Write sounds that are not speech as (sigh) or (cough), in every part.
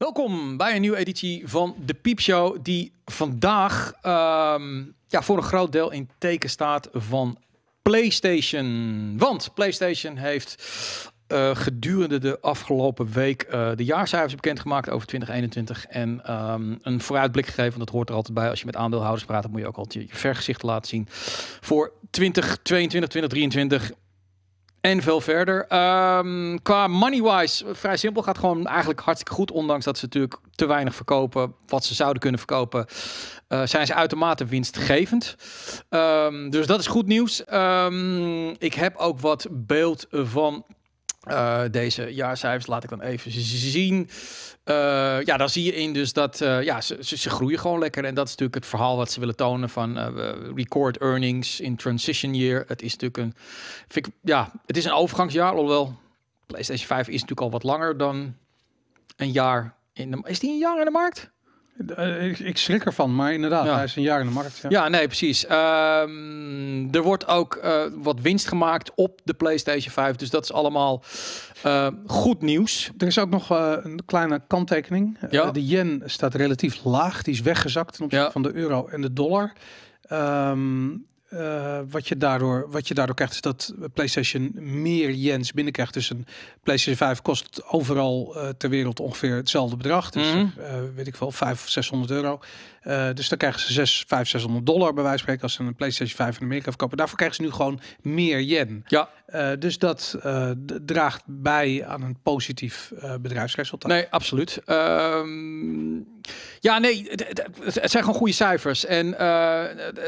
Welkom bij een nieuwe editie van de Piepshow, die vandaag ehm, ja, voor een groot deel in teken staat van PlayStation. Want PlayStation heeft eh, gedurende de afgelopen week eh, de jaarcijfers bekendgemaakt over 2021 en ehm, een vooruitblik gegeven. Want dat hoort er altijd bij. Als je met aandeelhouders praat, dan moet je ook altijd je vergezicht laten zien voor 2022, 2023 en veel verder. Ehm, qua money-wise, vrij simpel. Gaat gewoon eigenlijk hartstikke goed. Ondanks dat ze natuurlijk te weinig verkopen. Wat ze zouden kunnen verkopen. Eh, zijn ze uitermate winstgevend. Ehm, dus dat is goed nieuws. Ehm, ik heb ook wat beeld van eh, deze jaarcijfers laat ik dan even zien. Eh, ja, dan zie je in dus dat eh, ja, ze, ze, groeien gewoon lekker. En dat is natuurlijk het verhaal wat ze willen tonen van record earnings in transition year. Het is natuurlijk een, ja, het is een overgangsjaar. Alhoewel, PlayStation 5 is natuurlijk al wat langer dan een jaar. In de, is die een jaar in de markt? Eh, ik, schrik ervan, maar inderdaad, hij is een jaar in de markt. Ja, ja nee, precies. Ehm, er wordt ook eh, wat winst gemaakt op de PlayStation 5. Dus dat is allemaal eh, goed nieuws. Er is ook nog een kleine kanttekening. Ja. de yen staat relatief laag. Die is weggezakt ten opzichte van de euro en de dollar. Ehm, eh, wat, je daardoor, wat je daardoor krijgt is dat PlayStation meer Jens binnenkrijgt. Dus een PlayStation 5 kost overal eh, ter wereld ongeveer hetzelfde bedrag. Dus mhm. eh, weet ik wel, 500 of 600 euro. Eh, dus dan krijgen ze 6, 5, 600 dollar bij wijze van spreken als ze een PlayStation 5 in Amerika verkopen. Daarvoor krijgen ze nu gewoon meer yen. Ja. Eh, dus dat eh, draagt bij aan een positief bedrijfsresultaat. Nee, absoluut. Ehm, ja, nee, het, zijn gewoon goede cijfers. En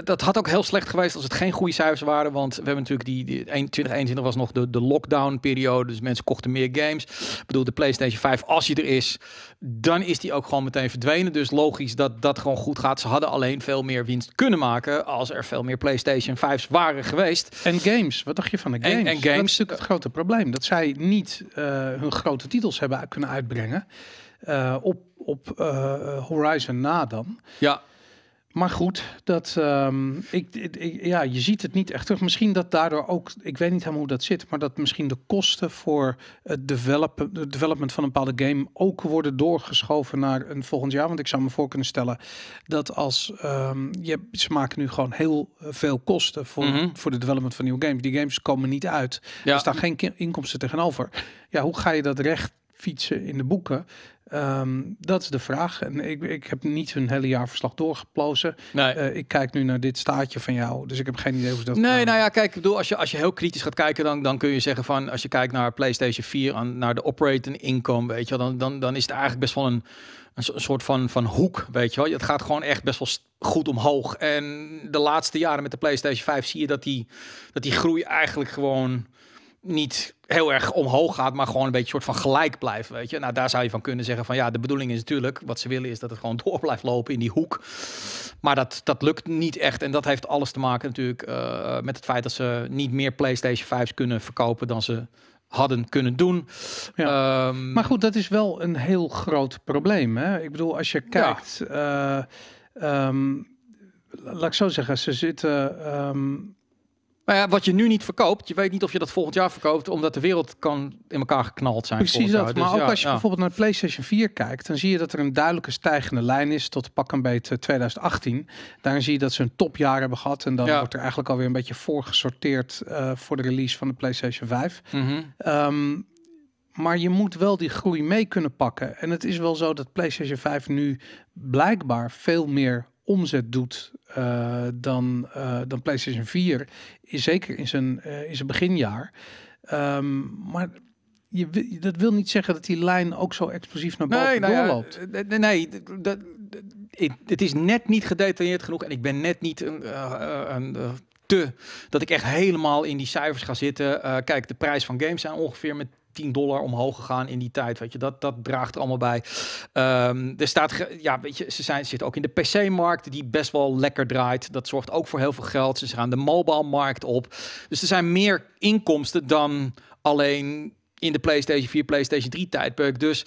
dat had ook heel slecht geweest als het geen goede cijfers waren. Want we hebben natuurlijk die, die 2021 was nog de, de lockdown periode. Dus mensen kochten meer games. Ik bedoel, de PlayStation 5, als je er is, dan is die ook gewoon meteen verdwenen. Dus logisch dat dat gewoon goed gaat. Ze hadden alleen veel meer winst kunnen maken als er veel meer PlayStation 5's waren geweest. En games, wat dacht je van de games? En, games. is natuurlijk het grote probleem. Dat zij niet eh, hun grote titels hebben kunnen uitbrengen eh, op, op eh, Horizon na dan. Ja maar goed, dat, ehm, ik, ik, ja, je ziet het niet echt terug. Misschien dat daardoor ook, ik weet niet helemaal hoe dat zit, maar dat misschien de kosten voor het developen, de development van een bepaalde game ook worden doorgeschoven naar een volgend jaar. Want ik zou me voor kunnen stellen dat als ehm, je, ze maken nu gewoon heel veel kosten voor, mhm. voor de development van nieuwe games. Die games komen niet uit. Ja. Er staan geen inkomsten tegenover. Ja, hoe ga je dat recht fietsen in de boeken? Ehm, dat is de vraag. En ik, ik heb niet hun hele jaarverslag doorgeplozen. Nee. Eh, ik kijk nu naar dit staatje van jou. Dus ik heb geen idee hoe dat. Nee, eh, nou ja, kijk, ik bedoel, als je, als je heel kritisch gaat kijken, dan, dan kun je zeggen van als je kijkt naar PlayStation 4, aan, naar de operating income, weet je, dan, dan, dan is het eigenlijk best wel een, een, soort van, van hoek, weet je wel. Het gaat gewoon echt best wel goed omhoog. En de laatste jaren met de PlayStation 5 zie je dat die, dat die groei eigenlijk gewoon niet heel erg omhoog gaat, maar gewoon een beetje soort van gelijk blijft, weet je. Nou, daar zou je van kunnen zeggen van ja, de bedoeling is natuurlijk, wat ze willen is dat het gewoon (laughs) door blijft lopen in die hoek. Maar dat, dat lukt niet echt en dat heeft alles te maken natuurlijk eh, met het feit dat ze niet meer PlayStation 5's kunnen verkopen dan ze hadden kunnen doen. Ja. Ehm, maar goed, dat is wel een heel groot probleem. Hè? Ik bedoel, als je kijkt, eh, ehm, laat ik zo zeggen, ze zitten ehm, wat je nu niet verkoopt, je weet niet of je dat volgend jaar verkoopt, omdat de wereld kan in elkaar geknald zijn. Precies dat. maar dus ook als je bijvoorbeeld naar de PlayStation 4 kijkt, dan zie je dat er een duidelijke stijgende lijn is tot pak een beetje 2018. Daarin zie je dat ze een topjaar hebben gehad en dan wordt er eigenlijk alweer een beetje voorgesorteerd uh, voor de release van de PlayStation 5. Mhm. Ehm, maar je moet wel die groei mee kunnen pakken. En het is wel zo dat PlayStation 5 nu blijkbaar veel meer omzet doet eh, dan, eh, dan PlayStation 4, is zeker in zijn, eh, in zijn beginjaar. Ehm, maar je, dat wil niet zeggen dat die lijn ook zo explosief naar boven nou doorloopt. nee, nee dat, het is net niet gedetailleerd genoeg en ik ben net niet een, een dat ik echt helemaal in die cijfers ga zitten. kijk, de prijs van games zijn ongeveer met 10 dollar omhoog gegaan in die tijd. Weet je, dat, dat draagt er allemaal bij. Um, er staat, ja, weet je, ze, zijn, ze zitten ook in de PC-markt, die best wel lekker draait. Dat zorgt ook voor heel veel geld. Ze gaan de mobile-markt op. Dus er zijn meer inkomsten dan alleen in de PlayStation 4, PlayStation 3 tijdperk. Dus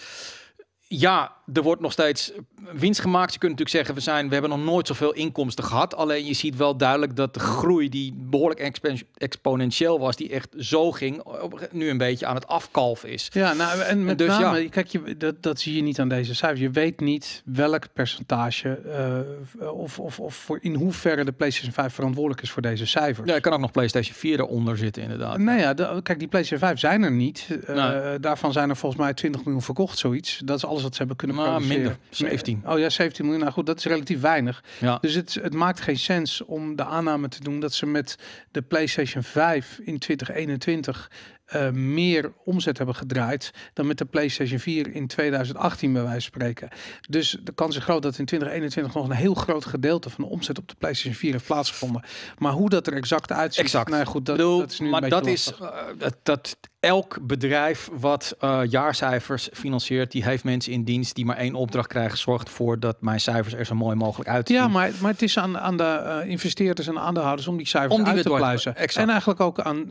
ja, er wordt nog steeds winst gemaakt. Je kunt natuurlijk zeggen, we, zijn, we hebben nog nooit zoveel inkomsten gehad. Alleen je ziet wel duidelijk dat de groei die behoorlijk exponentieel was, die echt zo ging, nu een beetje aan het afkalven is. Ja, nou en met dus name, kijk, je, dat, dat zie je niet aan deze cijfers. Je weet niet welk percentage eh, of, of, of voor in hoeverre de PlayStation 5 verantwoordelijk is voor deze cijfers. Ja, er kan ook nog PlayStation 4 eronder zitten inderdaad. Nou ja, kijk, die PlayStation 5 zijn er niet. Eh, daarvan zijn er volgens mij 20 miljoen verkocht, zoiets. Dat is alles wat ze hebben kunnen nou, minder. 17. Oh ja, 17 miljoen. Nou goed, dat is relatief weinig. Ja. Dus het, het maakt geen sens om de aanname te doen dat ze met de PlayStation 5 in 2021 eh, meer omzet hebben gedraaid dan met de PlayStation 4 in 2018 bij wijze van spreken. Dus de kans is groot dat in 2021 nog een heel groot gedeelte van de omzet op de PlayStation 4 heeft plaatsgevonden. Maar hoe dat er exact uitziet, exact. Nou goed, dat, dat is nu maar dat is eh, dat, elk bedrijf wat eh, jaarcijfers financiert, die heeft mensen in dienst die maar één opdracht krijgen, zorgt ervoor dat mijn cijfers er zo mooi mogelijk uitzien. Ja, maar, maar het is aan, aan de investeerders en aandeelhouders om die cijfers om die uit te pluizen. En eigenlijk ook aan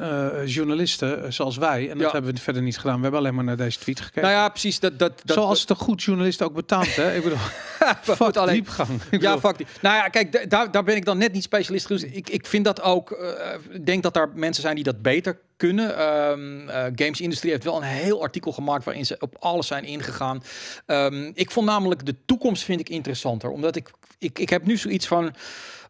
journalisten, als wij. En dat hebben we verder niet gedaan. We hebben alleen maar naar deze tweet gekeken. Nou ja, precies. Dat, dat, dat, zoals de goed journalist ook betaamt. hè? Ik bedoel, (laughs) fuck goed, alleen, diepgang. ja, fuck die. Nou ja, kijk, daar, daar ben ik dan net niet specialist. Dus ik, ik vind dat ook... Eh, denk dat daar mensen zijn die dat beter kunnen. Ehm, eh, Games industrie heeft wel een heel artikel gemaakt waarin ze op alles zijn ingegaan. Ehm, ik vond namelijk de toekomst vind ik interessanter. Omdat ik, ik, ik heb nu zoiets van...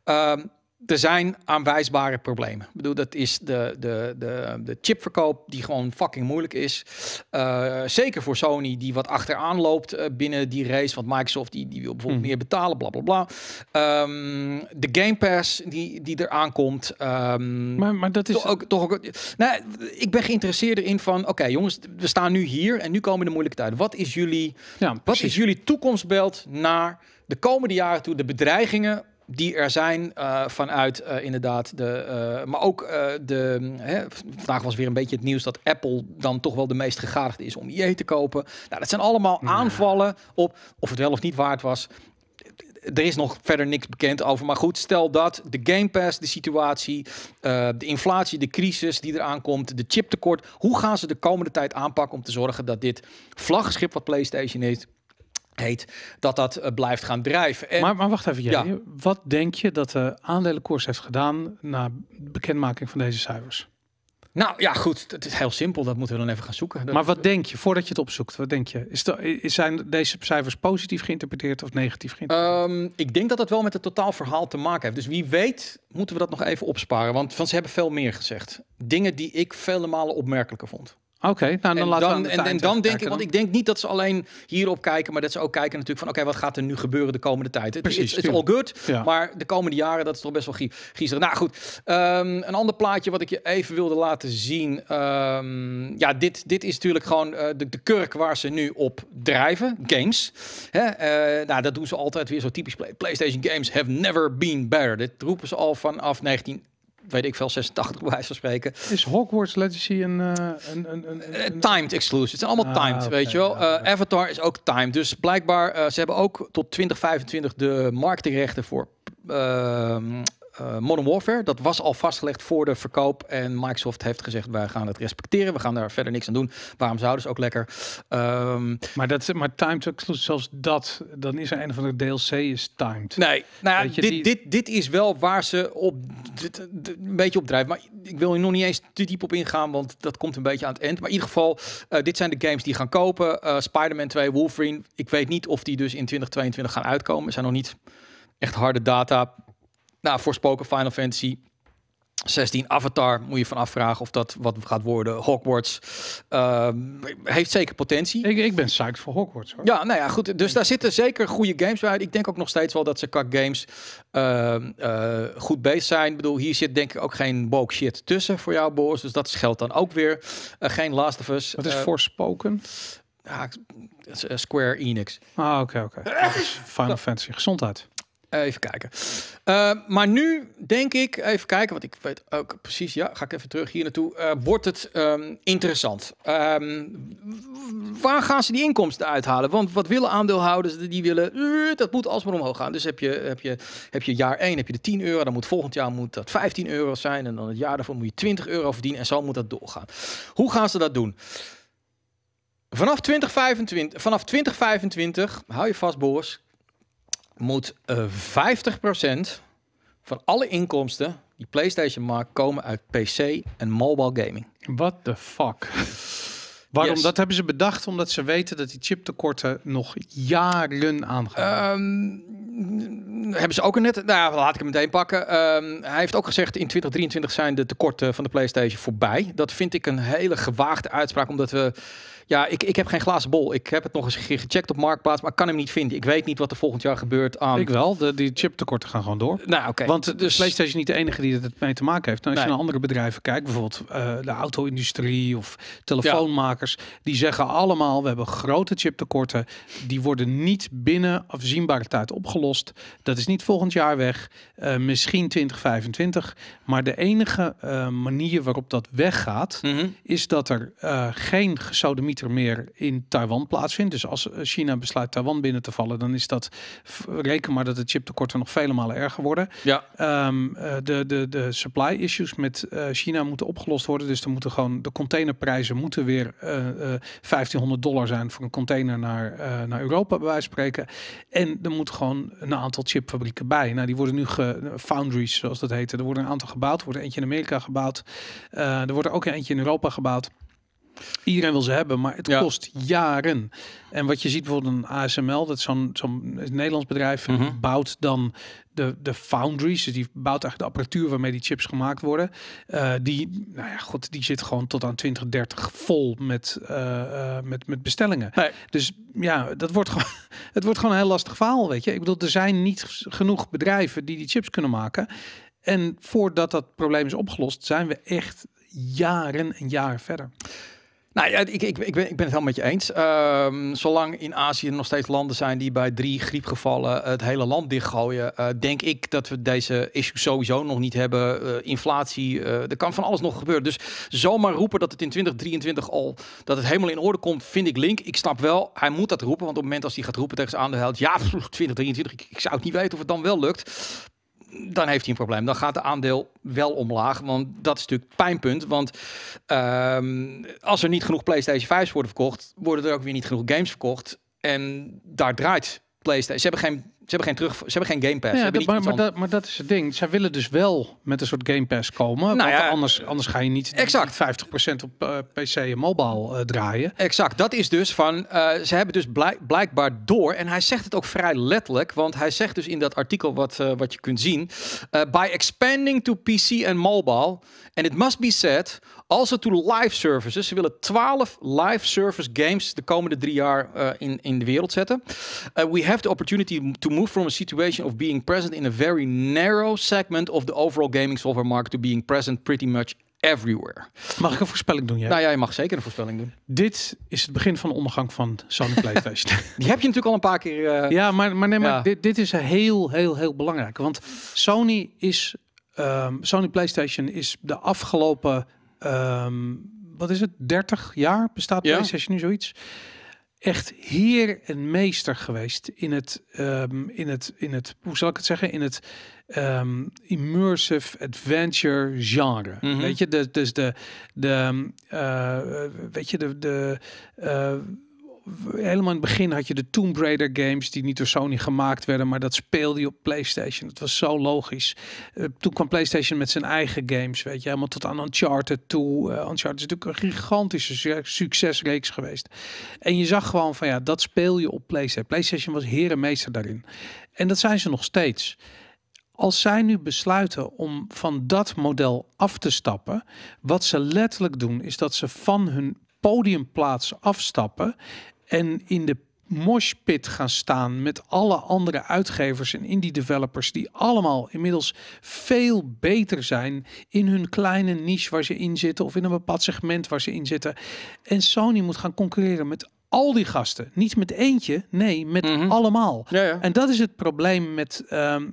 Ehm, er zijn aanwijsbare problemen. Ik bedoel, dat is de, de, de, de chipverkoop die gewoon fucking moeilijk is. Eh, zeker voor Sony die wat achteraan loopt eh, binnen die race. Want Microsoft die, die wil bijvoorbeeld hmm. meer betalen, bla bla bla. Ehm, de Game Pass die, die eraan komt. Ehm, maar, maar dat is... Toch ook, toch ook, nou, ik ben geïnteresseerd erin van... Oké jongens, we staan nu hier en nu komen de moeilijke tijden. Wat is jullie, ja, wat is jullie toekomstbeeld naar de komende jaren toe? De bedreigingen die er zijn eh, vanuit eh, inderdaad de. Eh, maar ook de. Hè, vandaag was weer een beetje het nieuws dat Apple dan toch wel de meest gegadigde is om IE te kopen. Nou, dat zijn allemaal aanvallen op of het wel of niet waard was. Er is nog verder niks bekend over. Maar goed, stel dat de Game Pass, de situatie, de inflatie, de crisis die eraan komt, de chiptekort. Hoe gaan ze de komende tijd aanpakken om te zorgen dat dit vlaggenschip wat PlayStation heeft, heet, dat dat eh, blijft gaan drijven. En, maar, maar wacht even, jij. wat denk je dat de eh, aandelenkoers heeft gedaan na bekendmaking van deze cijfers? Nou ja, goed, het is heel simpel. Dat moeten we dan even gaan zoeken. maar wat denk je, voordat je het opzoekt, wat denk je? Is zijn deze cijfers positief geïnterpreteerd of negatief geïnterpreteerd? Ehm, ik denk dat het wel met het totaalverhaal te maken heeft. Dus wie weet, moeten we dat nog even opsparen. Want van, ze hebben veel meer gezegd. Dingen die ik vele malen opmerkelijker vond. Oké, dan nou, dan, En, dan denk ik, want ik denk niet dat ze alleen hierop kijken, maar dat ze ook kijken natuurlijk van, oké, wat gaat er nu gebeuren de komende tijd? Het is all good, maar de komende jaren, dat is toch best wel gierig. Nou goed, ehm, een ander plaatje wat ik je even wilde laten zien. Ehm, ja, dit, dit is natuurlijk gewoon eh, de, de kurk waar ze nu op drijven, games. Hè? Eh, nou, dat doen ze altijd weer zo typisch. PlayStation games have never been better. Dit roepen ze al vanaf 19 weet ik veel, 86 bij wijze van spreken. Is Hogwarts Legacy een... Eh, een, een, eh, een, timed exclusive. Het zijn allemaal ah, timed, weet je wel. Eh, Avatar is ook timed. Dus blijkbaar, ze hebben ook tot 2025 de marketingrechten voor ehm, eh, Modern Warfare. Dat was al vastgelegd voor de verkoop. En Microsoft heeft gezegd: wij gaan het respecteren. We gaan daar verder niks aan doen. Waarom zouden ze ook lekker? Ehm, maar, dat, maar timed exclusive, zelfs dat, dan is er een van de DLC is timed. Nee, nou ja, dit, dit, dit is wel waar ze op een beetje op drijven. Maar ik wil hier nog niet eens te diep op ingaan, want dat komt een beetje aan het eind. Maar in ieder geval, eh, dit zijn de games die gaan kopen. Eh, Spider-Man 2, Wolverine. Ik weet niet of die dus in 2022 gaan uitkomen. Er zijn nog niet echt harde data nou, voorspoken Final Fantasy 16 Avatar, moet je van afvragen of dat wat gaat worden. Hogwarts ehm, heeft zeker potentie. Ik, ik ben psyched voor Hogwarts. Hoor. Ja, nou ja, goed. Dus daar zitten zeker goede games bij. Ik denk ook nog steeds wel dat ze kak games ehm, eh, goed bezig zijn. Ik bedoel, hier zit denk ik ook geen woke shit tussen voor jou, boos. Dus dat geldt dan ook weer. Eh, geen Last of Us. Wat is eh, voorspoken? Square Enix. Ah, oké, oké. Final Fantasy. Gezondheid. Even kijken. Eh, maar nu denk ik, even kijken, want ik weet ook precies, ja, ga ik even terug hier naartoe. Eh, wordt het ehm, interessant? Ehm, waar gaan ze die inkomsten uithalen? Want wat willen aandeelhouders? Die willen, eh, dat moet alsmaar omhoog gaan. Dus heb je, heb je, heb je jaar 1 heb je de 10 euro, dan moet volgend jaar moet dat 15 euro zijn. En dan het jaar daarvoor moet je 20 euro verdienen en zo moet dat doorgaan. Hoe gaan ze dat doen? Vanaf 2025, vanaf 2025 hou je vast, Boris, moet uh, eh, 50% van alle inkomsten die PlayStation maakt komen uit PC en mobile gaming. What the fuck? Waarom? Dat hebben ze bedacht omdat ze weten dat die chiptekorten nog jaren aangaan. Um, hebben ze ook net, nou laat ik hem meteen pakken. Ehm, hij heeft ook gezegd in 2023 zijn de tekorten van de PlayStation voorbij. Dat vind ik een hele gewaagde uitspraak, omdat we ja, ik, ik heb geen glazen bol. Ik heb het nog eens gecheckt op Marktplaats, maar ik kan hem niet vinden. Ik weet niet wat er volgend jaar gebeurt aan... Ik wel. De, die chiptekorten gaan gewoon door. Nou, oké. Want dus... PlayStation is niet de enige die het mee te maken heeft. als je naar andere bedrijven kijkt, bijvoorbeeld eh, de auto-industrie of telefoonmakers, die zeggen allemaal, we hebben grote chiptekorten. Die worden niet binnen afzienbare tijd opgelost. Dat is niet volgend jaar weg. Eh, misschien 2025. Maar de enige eh, manier waarop dat weggaat, mhm. is dat er geen gesodemie er meer in Taiwan plaatsvindt. Dus als China besluit Taiwan binnen te vallen, dan is dat reken maar dat de chiptekorten nog vele malen erger worden. Ja. Ehm, eh, de, de, de supply issues met eh, China moeten opgelost worden. Dus er moeten gewoon de containerprijzen moeten weer 1500 eh, dollar zijn voor een container naar, naar Europa, bij wijze van spreken. En er moeten gewoon een aantal chipfabrieken bij. Nou, die worden nu ge foundries, zoals dat heet. Er worden een aantal gebouwd. Er wordt eentje in Amerika gebouwd. er wordt er ook eentje in Europa gebouwd. Iedereen wil ze hebben, maar het kost jaren. En wat je ziet bijvoorbeeld een ASML, dat zo'n zo'n Nederlands bedrijf, mm bouwt dan de, de foundries, dus die bouwt eigenlijk de apparatuur waarmee die chips gemaakt worden. Eh, die, nou ja, god, die zit gewoon tot aan 2030 vol met, eh, eh, met, met bestellingen. Dus ja, dat wordt gewoon, (laughs) het wordt gewoon een heel lastig verhaal, weet je. Ik bedoel, er zijn niet genoeg bedrijven die die chips kunnen maken. En voordat dat probleem is opgelost, zijn we echt jaren en jaren verder. Nou ja, ik, ik, ik, ben, ik ben het helemaal met je eens. Ehm, zolang in Azië nog steeds landen zijn die bij drie griepgevallen het hele land dichtgooien, eh, denk ik dat we deze issue sowieso nog niet hebben. Eh, inflatie, eh, er kan van alles nog gebeuren. Dus zomaar roepen dat het in 2023 al dat het helemaal in orde komt, vind ik link. Ik snap wel, hij moet dat roepen, want op het moment als hij gaat roepen tegen zijn helft. ja, 2023, ik, ik zou het niet weten of het dan wel lukt dan heeft hij een probleem. Dan gaat de aandeel wel omlaag. Want dat is natuurlijk pijnpunt. Want ehm, als er niet genoeg PlayStation 5's worden verkocht, worden er ook weer niet genoeg games verkocht. En daar draait PlayStation. Ze hebben geen, ze hebben geen, terug, ze hebben geen Game Pass. Ja, maar, maar, dat, maar, dat, is het ding. Zij willen dus wel met een soort Game Pass komen. Nou anders, eh, anders ga je niet exact. 50% op eh, PC en mobile eh, draaien. Exact. Dat is dus van. ze hebben dus blijkbaar door. En hij zegt het ook vrij letterlijk. Want hij zegt dus in dat artikel wat, wat je kunt zien. by expanding to PC and mobile. And it must be said. Also to live services. Ze willen 12 live service games de komende drie jaar eh, in, in de wereld zetten. Eh, we have the opportunity to move from a situation of being present in a very narrow segment of the overall gaming software market to being present pretty much everywhere. Mag ik een voorspelling doen? Jij? Nou ja, je mag zeker een voorspelling doen. Dit is het begin van de ondergang van Sony PlayStation. (laughs) Die heb je natuurlijk al een paar keer. Eh, ja, maar, maar, nee, maar dit, dit is heel, heel, heel belangrijk. Want Sony is. Ehm, Sony PlayStation is de afgelopen Ehm, wat is het, 30 jaar bestaat ja. PlayStation nu zoiets. Echt heer en meester geweest in het, ehm, in het, in het, hoe zal ik het zeggen, in het ehm, immersive adventure genre. Mhm. Weet je, dus, dus de, de eh, weet je, de, de eh, helemaal in het begin had je de Tomb Raider games die niet door Sony gemaakt werden, maar dat speelde je op PlayStation. Dat was zo logisch. Eh, toen kwam PlayStation met zijn eigen games, weet je, helemaal tot aan Uncharted toe. Uh, Uncharted is natuurlijk een gigantische succesreeks geweest. En je zag gewoon van ja, dat speel je op PlayStation. PlayStation was heer meester daarin. En dat zijn ze nog steeds. Als zij nu besluiten om van dat model af te stappen, wat ze letterlijk doen, is dat ze van hun podiumplaats afstappen en in de moshpit gaan staan met alle andere uitgevers en indie developers die allemaal inmiddels veel beter zijn in hun kleine niche waar ze in zitten of in een bepaald segment waar ze in zitten. En Sony moet gaan concurreren met al die gasten. Niet met eentje, nee, met mhm. allemaal. En dat is het probleem met, ehm,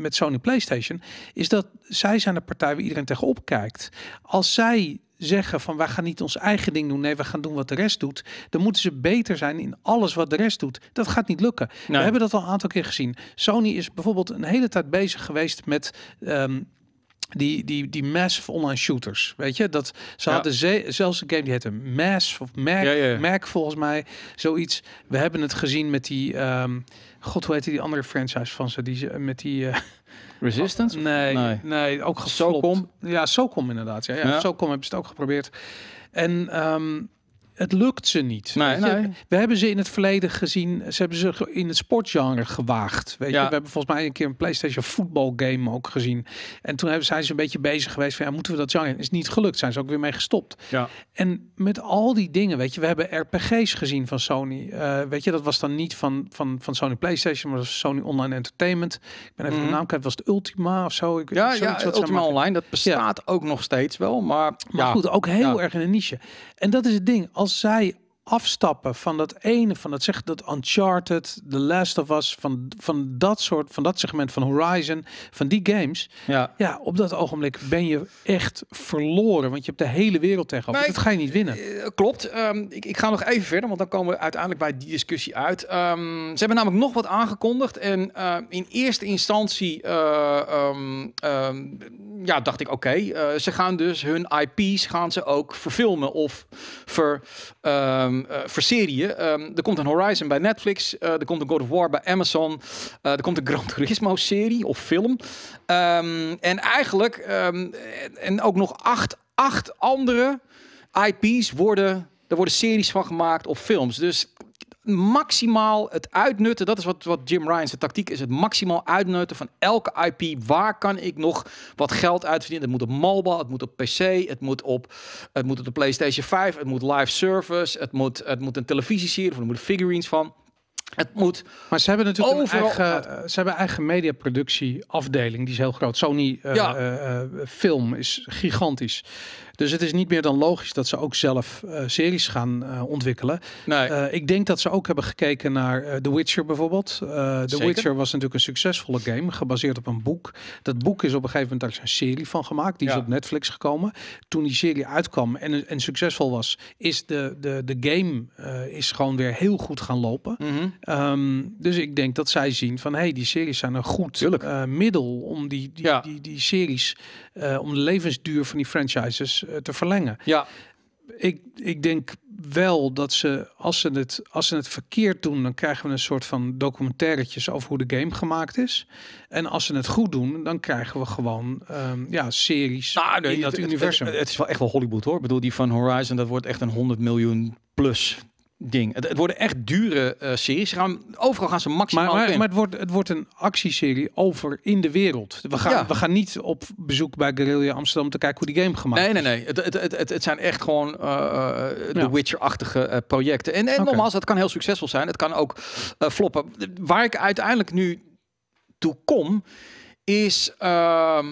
met Sony PlayStation. Is dat zij zijn de partij waar iedereen tegenop kijkt. Als zij zeggen van wij gaan niet ons eigen ding doen, nee, we gaan doen wat de rest doet, dan moeten ze beter zijn in alles wat de rest doet. Dat gaat niet lukken. We hebben dat al een aantal keer gezien. Sony is bijvoorbeeld een hele tijd bezig geweest met um, die, die, die massive online shooters. Weet je, dat ze hadden ze, zelfs een game die heette Mass of Mac, ja, Mac volgens mij, zoiets. We hebben het gezien met die. Ehm, God, hoe heette die andere franchise van ze? Die ze eh, met die. Uh, Resistance? (laughs) nee, nee, nee, ook geflopt. Socom? Ja, Socom inderdaad. Ja, ja, ja. Socom hebben ze het ook geprobeerd. En um, het lukt ze niet. Nee, We hebben ze in het verleden gezien, ze hebben ze in het sportgenre gewaagd. Weet je? We hebben volgens mij een keer een PlayStation voetbalgame ook gezien. En toen hebben, zijn ze een beetje bezig geweest van, ja, moeten we dat genre? Is niet gelukt, zijn ze ook weer mee gestopt. Ja. En met al die dingen, weet je, we hebben RPG's gezien van Sony. Eh, weet je, dat was dan niet van, van, van Sony PlayStation, maar Sony Online Entertainment. Ik ben even mhm. de naam kwijt, was het Ultima of zo? Ik, ja, ja Ultima Online, dat bestaat ook nog steeds wel, maar... Maar goed, ook heel erg in een niche. En dat is het ding, als als zij afstappen van dat ene, van dat zegt dat Uncharted, The Last of Us, van, van dat soort, van dat segment van Horizon, van die games. Ja. ja, op dat ogenblik ben je echt verloren, want je hebt de hele wereld tegenover. Nee, dat ga je niet winnen. Eh, eh, klopt. Ehm, ik, ik ga nog even verder, want dan komen we uiteindelijk bij die discussie uit. Ehm, ze hebben namelijk nog wat aangekondigd en eh, in eerste instantie ehm, ja, dacht ik oké, ze gaan dus hun IP's gaan ze ook verfilmen of ver um, ehm, uh, eh, verserie ehm, er komt een Horizon bij Netflix. Eh, er komt een God of War bij Amazon. Eh, er komt een Gran Turismo serie of film. Ehm, en eigenlijk, en ook nog acht, acht andere IP's worden... Er worden series van gemaakt of films. Dus maximaal het uitnutten. Dat is wat, wat Jim Ryan's tactiek is. Het maximaal uitnutten van elke IP. Waar kan ik nog wat geld uitverdienen? Het moet op mobile, het moet op PC, het moet op, het moet op de PlayStation 5, het moet live service, het moet, het moet een televisieserie of er moeten figurines van. Het moet. Maar ze hebben natuurlijk overal... eigen, ze hebben eigen mediaproductieafdeling. Die is heel groot. Sony eh, ja. Eh, eh, film is gigantisch. Dus het is niet meer dan logisch dat ze ook zelf eh, series gaan eh, ontwikkelen. Eh, ik denk dat ze ook hebben gekeken naar The Witcher bijvoorbeeld. The Witcher was natuurlijk een succesvolle game, gebaseerd op een boek. Dat boek is op een gegeven moment daar is een serie van gemaakt. Die is op Netflix gekomen. Toen die serie uitkwam en, en succesvol was, is de, de, de game is gewoon weer heel goed gaan lopen. Mhm. Ehm, dus ik denk dat zij zien van, hey, die series zijn een goed middel om die, die, die, die, die series, om de levensduur van die franchises eh, te verlengen. Ja. Ik, ik denk wel dat ze als, ze het, als ze het verkeerd doen, dan krijgen we een soort van documentairetjes over hoe de game gemaakt is. En als ze het goed doen, dan krijgen we gewoon ehm, ja, series nou, nee, in dat universum. Het, het, is wel echt wel Hollywood hoor. Ik bedoel, die van Horizon, dat wordt echt een 100 miljoen plus ding. Het, worden echt dure eh, series. gaan, overal gaan ze maximaal Maar, maar, in. maar het, wordt, het wordt een actieserie over in de wereld. We gaan, we gaan niet op bezoek bij Guerrilla Amsterdam te kijken hoe die game gemaakt nee, Nee, nee, Het, het, het, het, zijn echt gewoon eh, eh, de Witcher-achtige projecten. En, en okay. nogmaals, dat kan heel succesvol zijn. Het kan ook floppen. Waar ik uiteindelijk nu toe kom, is... Ehm,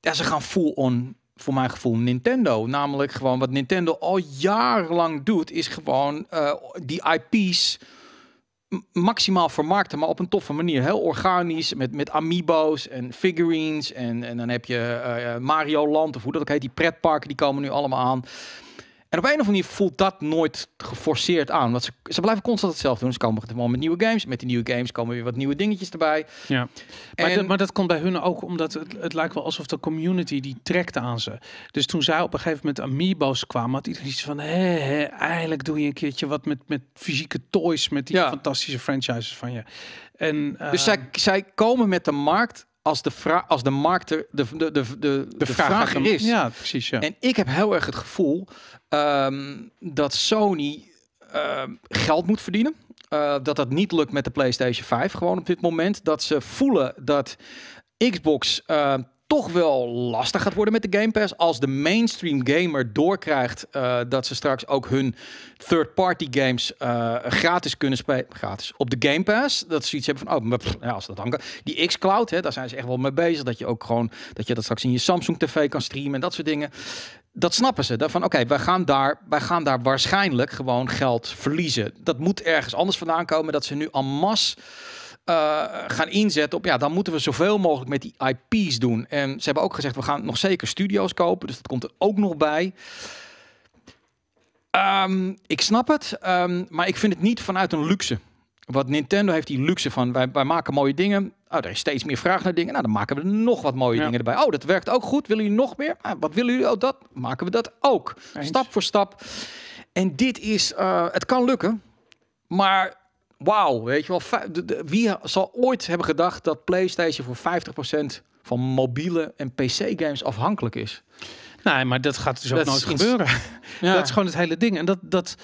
ja, ze gaan full-on voor mijn gevoel Nintendo. Namelijk gewoon wat Nintendo al jarenlang doet, is gewoon eh, die IP's maximaal vermarkten, maar op een toffe manier. Heel organisch, met, met amiibo's en figurines. En, en dan heb je uh, Mario Land, of hoe dat ook heet, die pretparken, die komen nu allemaal aan. En op een of andere manier voelt dat nooit geforceerd aan. Want ze, ze blijven constant hetzelfde doen. Ze komen gewoon met nieuwe games. Met die nieuwe games komen weer wat nieuwe dingetjes erbij. Ja. Maar, maar dat komt bij hun ook omdat het, het lijkt wel alsof de community die trekt aan ze. Dus toen zij op een gegeven moment Amiibo's kwamen, had iedereen iets van: hé, hé, eindelijk doe je een keertje wat met, met fysieke toys. Met die fantastische franchises van je. En, Dus ehm, zij, zij komen met de markt als de, vraag, als de markt er, de, de, de, de, de, vraag, is. Ja, precies. Ja. En ik heb heel erg het gevoel ehm, dat Sony ehm, geld moet verdienen. Eh, dat dat niet lukt met de PlayStation 5 gewoon op dit moment. Dat ze voelen dat Xbox ehm, toch wel lastig gaat worden met de Game Pass. Als de mainstream gamer doorkrijgt eh, dat ze straks ook hun third-party games eh, gratis kunnen spelen. Gratis. Op de Game Pass. Dat ze iets hebben van, oh, maar ja, als dat hangt. Die xCloud, hè, daar zijn ze echt wel mee bezig. Dat je ook gewoon, dat je dat straks in je Samsung TV kan streamen en dat soort dingen. Dat snappen ze. Van oké, wij, gaan daar, wij gaan daar waarschijnlijk gewoon geld verliezen. Dat moet ergens anders vandaan komen. Dat ze nu en masse eh, gaan inzetten op, ja, dan moeten we zoveel mogelijk met die IP's doen. En ze hebben ook gezegd, we gaan nog zeker studio's kopen, dus dat komt er ook nog bij. Ehm, ik snap het, ehm, maar ik vind het niet vanuit een luxe. Wat Nintendo heeft die luxe van, wij, maken mooie dingen. Oh, er is steeds meer vraag naar dingen. Nou, dan maken we er nog wat mooie dingen erbij. Oh, dat werkt ook goed. Willen jullie nog meer? Ah, wat willen jullie? Oh, dat maken we dat ook. Stap voor stap. En dit is, eh, het kan lukken. Maar wauw, weet je wel. wie zal ooit hebben gedacht dat PlayStation voor 50% van mobiele en PC-games afhankelijk is? Nee, maar dat gaat dus ook nooit gebeuren. Dat is gewoon het hele ding. En dat, dat,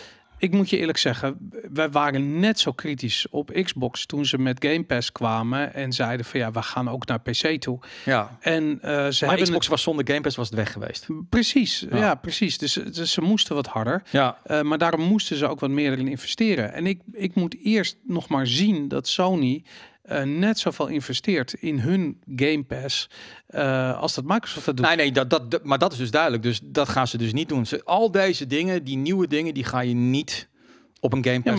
ik moet je eerlijk zeggen, wij waren net zo kritisch op Xbox toen ze met Game Pass kwamen en zeiden van ja, we gaan ook naar PC toe. Ja. En eh, ze hebben Xbox het... was zonder Game Pass was het weg geweest. Precies, ja, precies. Dus, dus, ze moesten wat harder. Ja. Eh, maar daarom moesten ze ook wat meer in investeren. En ik, ik moet eerst nog maar zien dat Sony eh, net zoveel investeert in hun Game Pass eh, als dat Microsoft dat doet. Nee, nee, dat, dat, maar dat is dus duidelijk. Dus dat gaan ze dus niet doen. Ze, al deze dingen, die nieuwe dingen, die ga je niet op een Game ja,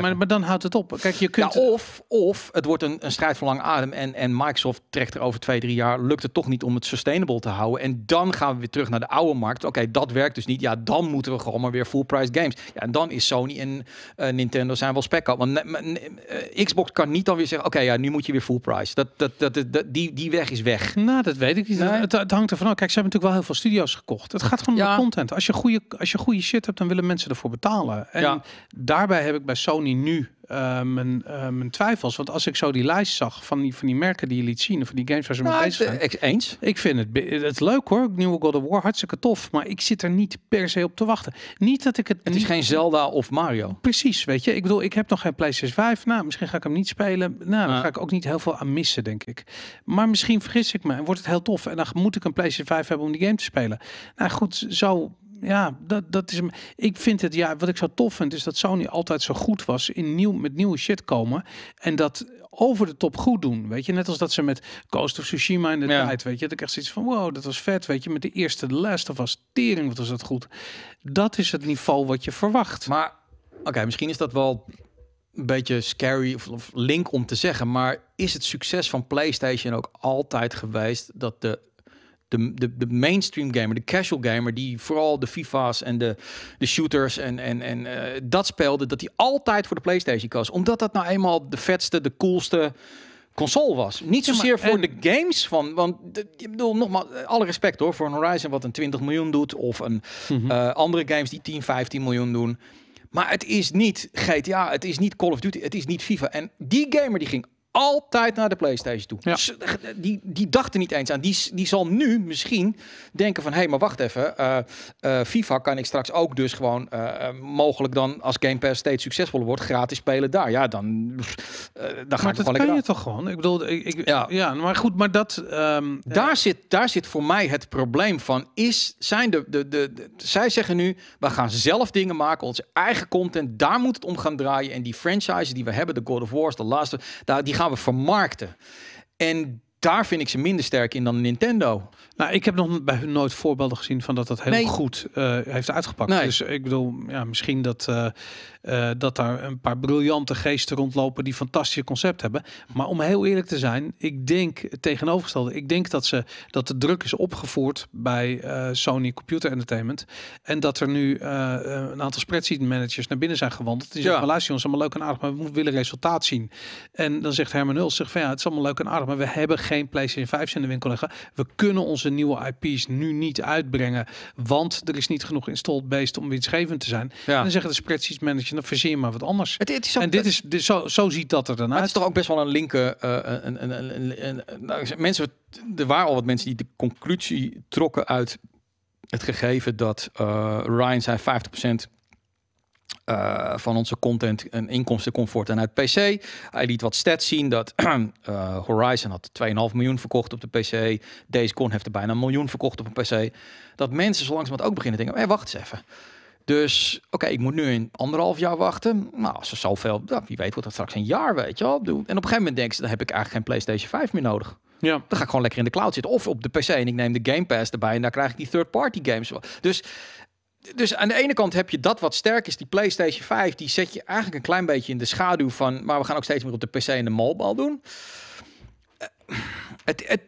maar, maar, dan houdt het op. Kijk, je kunt... Ja, of, of het wordt een, een strijd van lang adem en, en Microsoft trekt er over twee, drie jaar, lukt het toch niet om het sustainable te houden. En dan gaan we weer terug naar de oude markt. Oké, dat werkt dus niet. Ja, dan moeten we gewoon maar weer full price games. Ja, en dan is Sony en eh, Nintendo zijn wel spek Want eh, Xbox kan niet dan weer zeggen, oké, ja, nu moet je weer full price. Dat, dat, dat, dat, die, die weg is weg. Nou, dat weet ik niet. Het, het, hangt ervan af. Kijk, ze hebben natuurlijk wel heel veel studio's gekocht. Het gaat gewoon om ja. de content. Als je, goede, als je goede shit hebt, dan willen mensen ervoor betalen. En daarbij heb ik bij Sony nu eh, eh, mijn, twijfels. Want als ik zo die lijst zag van die, van die merken die je liet zien, van die games waar ze mee nou, bezig eens. Ik vind het, het leuk hoor, nieuwe God of War, hartstikke tof. Maar ik zit er niet per se op te wachten. Niet dat ik het... Het is geen Zelda of Mario. Precies, weet je. Ik bedoel, ik heb nog geen PlayStation 5. Nou, misschien ga ik hem niet spelen. Nou, dan ah. ga ik ook niet heel veel aan missen, denk ik. Maar misschien vergis ik me en wordt het heel tof. En dan moet ik een PlayStation 5 hebben om die game te spelen. Nou goed, zo ja, dat, dat is. Ik vind het, ja, wat ik zo tof vind, is dat Sony altijd zo goed was in nieuw, met nieuwe shit komen. En dat over de top goed doen. Weet je, net als dat ze met Ghost of Tsushima in de tijd, weet je, dat ik echt zoiets van wow, dat was vet. Weet je, met de eerste de Last of was tering, wat was dat goed. Dat is het niveau wat je verwacht. Maar oké, misschien is dat wel een beetje scary of, of link om te zeggen, maar is het succes van PlayStation ook altijd geweest dat de de, de, de mainstream gamer, de casual gamer, die vooral de FIFA's en de, de shooters en, en, en eh, dat speelde, dat die altijd voor de PlayStation koos. Omdat dat nou eenmaal de vetste, de coolste console was. Niet zozeer voor de games van, want ik bedoel, nogmaals, eh, alle respect hoor, voor een Horizon wat een 20 miljoen doet, of een mhm. eh, andere games die 10, 15 miljoen doen. Maar het is niet GTA, het is niet Call of Duty, het is niet FIFA. En die gamer die ging altijd naar de PlayStation toe. Die, die dachten niet eens aan. Die, die zal nu misschien denken van... hé, hey, maar wacht even. Eh, eh, FIFA kan ik straks ook dus gewoon... Eh, mogelijk dan, als Game Pass steeds succesvoller wordt... gratis spelen daar. Ja, dan, dan ga ik gewoon dat kan je toch gewoon? Ik bedoel, ik, ja. ja, maar goed, maar dat... Ehm, daar, zit, daar zit voor mij het probleem van. Is, zijn de, de, de, zij zeggen nu... we gaan zelf dingen maken, onze eigen content. Daar moet het om gaan draaien. En die franchise die we hebben, de God of Wars, de laatste... Daar, die gaan gaan we vermarkten. En daar vind ik ze minder sterk in dan Nintendo. Nou, ik heb nog bij hun nooit voorbeelden gezien van dat dat heel goed eh, heeft uitgepakt. Dus ik bedoel, ja, misschien dat eh, eh, dat daar een paar briljante geesten rondlopen die fantastische concept hebben. Maar om heel eerlijk te zijn, ik denk het tegenovergestelde. Ik denk dat, ze, dat de druk is opgevoerd bij eh, Sony Computer Entertainment. En dat er nu eh, een aantal spreadsheet managers naar binnen zijn gewandeld. Die zeggen, ja. luister jongens, allemaal leuk en aardig, maar we willen resultaat zien. En dan zegt Herman Huls, zich van ja, het is allemaal leuk en aardig, maar we hebben geen PlayStation 5 in de winkel liggen. We kunnen onze nieuwe IP's nu niet uitbrengen, want er is niet genoeg installed based om winstgevend te zijn. Ja. En dan zeggen de spreadsheet managers verzeer maar wat anders. Het, het is ook, en dit is, dit, zo, zo ziet dat er dan uit. Het is toch ook best wel een linker. Uh, een, een, een, nou, mensen, er waren al wat mensen die de conclusie trokken uit het gegeven dat eh, Ryan zijn 50% eh, van onze content en inkomsten comfort en uit PC. Hij liet wat stats zien dat uh, (clears throat) Horizon had 2,5 miljoen verkocht op de PC. Days Gone heeft er bijna een miljoen verkocht op een PC. Dat mensen zo langzamerhand ook beginnen te denken, wacht eens even. Dus oké, ik moet nu een anderhalf jaar wachten. Nou, als er zoveel, nou, wie weet wordt dat straks een jaar, weet je wel. En op een gegeven moment denk ze: dan heb ik eigenlijk geen PlayStation 5 meer nodig. Ja. Dan ga ik gewoon lekker in de cloud zitten. Of op de PC en ik neem de Game Pass erbij en daar krijg ik die third-party games. Dus, dus aan de ene kant heb je dat wat sterk is, die PlayStation 5, die zet je eigenlijk een klein beetje in de schaduw van, maar we gaan ook steeds meer op de PC en de mobile doen. Eh, het, het,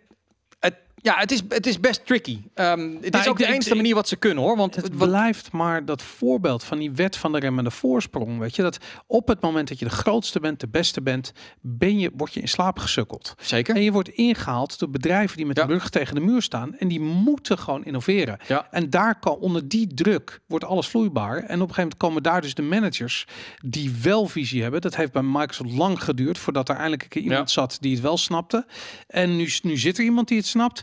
ja, het is, het is best tricky. Um, het is nou, ook de enige manier wat ze kunnen hoor. Want het blijft maar dat voorbeeld van die wet van de remmende voorsprong. Weet je dat op het moment dat je de grootste bent, de beste bent, ben je, word je in slaap gesukkeld. Zeker. En je wordt ingehaald door bedrijven die met de rug tegen de muur staan. En die moeten gewoon innoveren. Ja. En daar kan onder die druk wordt alles vloeibaar. En op een gegeven moment komen daar dus de managers die wel visie hebben. Dat heeft bij Microsoft lang geduurd voordat er eindelijk een keer iemand zat die het wel snapte. En nu, nu zit er iemand die het snapt.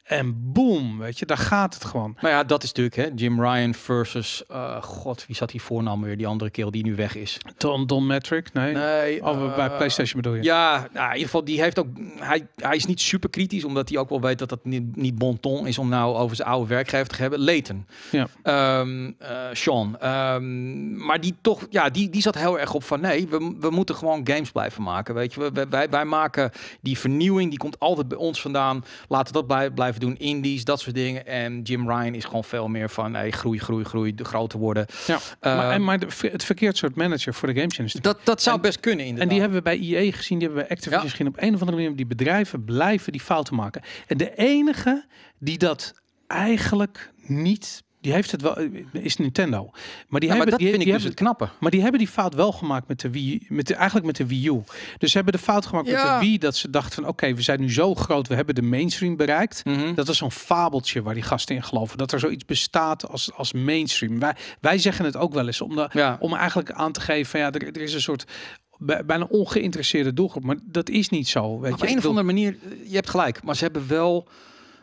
En boom, weet je, daar gaat het gewoon. Nou ja, dat is natuurlijk hè, Jim Ryan versus, eh, god, wie zat die voornaam weer? Die andere kerel die nu weg is. Don, Don Metric? Nee. nee oh, we bij eh, PlayStation bedoel je? Ja, nou, in ieder geval, die heeft ook, hij, hij is niet super kritisch, omdat hij ook wel weet dat dat niet, niet bon ton is om nou over zijn oude werkgever te hebben. Leighton. Ja. Ehm, eh, Sean. Ehm, maar die toch, ja, die, die zat heel erg op van nee, we, we moeten gewoon games blijven maken, weet je. We, wij, wij maken die vernieuwing, die komt altijd bij ons vandaan. Laten dat blijven doen. Indies, dat soort dingen. En Jim Ryan is gewoon veel meer van hey, groei, groei, groei, de groter worden. Ja, ehm, maar, en, maar de, het verkeerd soort manager voor de games industrie. Dat, dat zou best kunnen inderdaad. En die hebben we bij IE gezien, die hebben we Activision ja. op een of andere manier. Die bedrijven blijven die fouten maken. En de enige die dat eigenlijk niet die heeft het wel, is Nintendo. Maar die hebben, maar dat die, vind ik dus het knappe. Maar die hebben die fout wel gemaakt met de Wii, met eigenlijk met de Wii U. Dus ze hebben de fout gemaakt met de Wii dat ze dachten van oké, we zijn nu zo groot, we hebben de mainstream bereikt. Mhm. Dat was zo'n fabeltje waar die gasten in geloven. Dat er zoiets bestaat als, als mainstream. Wij, wij zeggen het ook wel eens om, de, om eigenlijk aan te geven van ja, er, er is een soort bijna ongeïnteresseerde doelgroep. Maar dat is niet zo. Weet op een of andere manier, je hebt gelijk. Maar ze hebben wel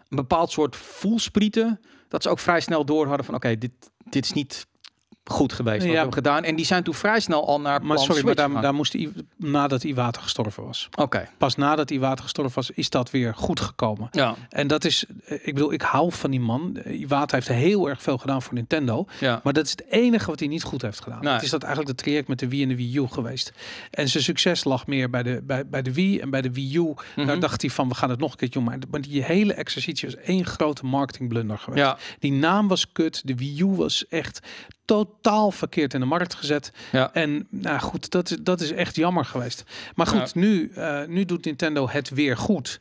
een bepaald soort voelsprieten dat ze ook vrij snel door hadden van oké, dit, dit is niet goed geweest wat hebben gedaan. En die zijn toen vrij snel al naar maar sorry, maar daar, daar, moest hij nadat Water gestorven was. Oké. Pas nadat Water gestorven was, is dat weer goed gekomen. Ja. En dat is, eh, ik bedoel, ik hou van die man. Iwata heeft heel erg veel gedaan voor Nintendo. Ja. Maar dat is het enige wat hij niet goed heeft gedaan. Nee. Het is dat eigenlijk de traject met de Wii en de Wii U geweest. En zijn succes lag meer bij de, bij, bij de Wii en bij de Wii U. Daar mhm. dacht hij van, we gaan het nog een keertje doen Maar die hele exercitie was één grote marketingblunder geweest. Ja. Die naam was kut, de Wii U was echt totaal verkeerd in de markt gezet. Ja. En nou goed, dat is, dat is echt jammer geweest. Maar goed, nu, eh, nu doet Nintendo het weer goed.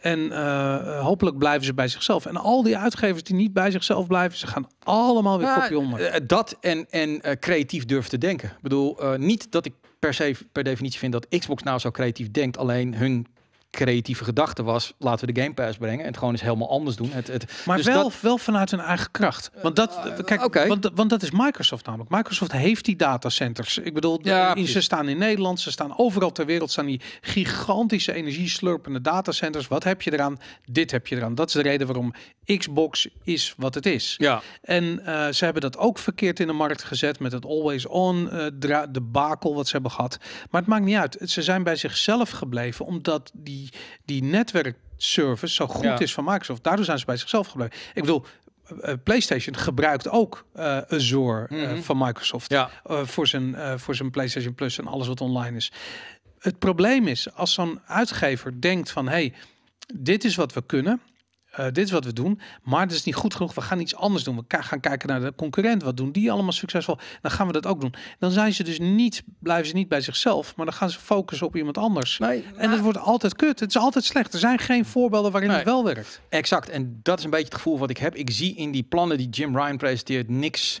En eh, hopelijk blijven ze bij zichzelf. En al die uitgevers die niet bij zichzelf blijven, ze gaan allemaal weer kopje onder. Eh, dat en, en creatief durven te denken. Ik bedoel, niet dat ik per se per definitie vind dat Xbox nou zo creatief denkt. Alleen hun creatieve gedachte was, laten we de Game Pass brengen en het gewoon eens helemaal anders doen. Het, het, maar dus wel, wel vanuit hun eigen kracht. Eh, want dat, eh, kijk, want, want, dat is Microsoft namelijk. Microsoft heeft die datacenters. Ik bedoel, ja, eh, in, ze staan in Nederland, ze staan overal ter wereld, staan die gigantische energieslurpende datacenters. Wat heb je eraan? Dit heb je eraan. Dat is de reden waarom Xbox is wat het is. Ja. En ze hebben dat ook verkeerd in de markt gezet met het always on uh, de bakel wat ze hebben gehad. Maar het maakt niet uit. Ze zijn bij zichzelf gebleven omdat die die, die netwerkservice zo goed is van Microsoft. Daardoor zijn ze bij zichzelf gebleven. Ik bedoel, eh, eh, PlayStation gebruikt ook een eh, Azure mhm. van Microsoft voor, zijn, voor zijn PlayStation Plus en alles wat online is. Het probleem is, als zo'n uitgever denkt van hé, hey, dit is wat we kunnen, eh, dit is wat we doen, maar het is niet goed genoeg. We gaan iets anders doen. We gaan kijken naar de concurrent. Wat doen die allemaal succesvol? Dan gaan we dat ook doen. Dan zijn ze dus niet, blijven ze niet bij zichzelf, maar dan gaan ze focussen op iemand anders. en het dat wordt altijd kut. Het is altijd slecht. Er zijn geen voorbeelden waarin het wel werkt. Exact. En dat is een beetje het gevoel wat ik heb. Ik zie in die plannen die Jim Ryan presenteert niks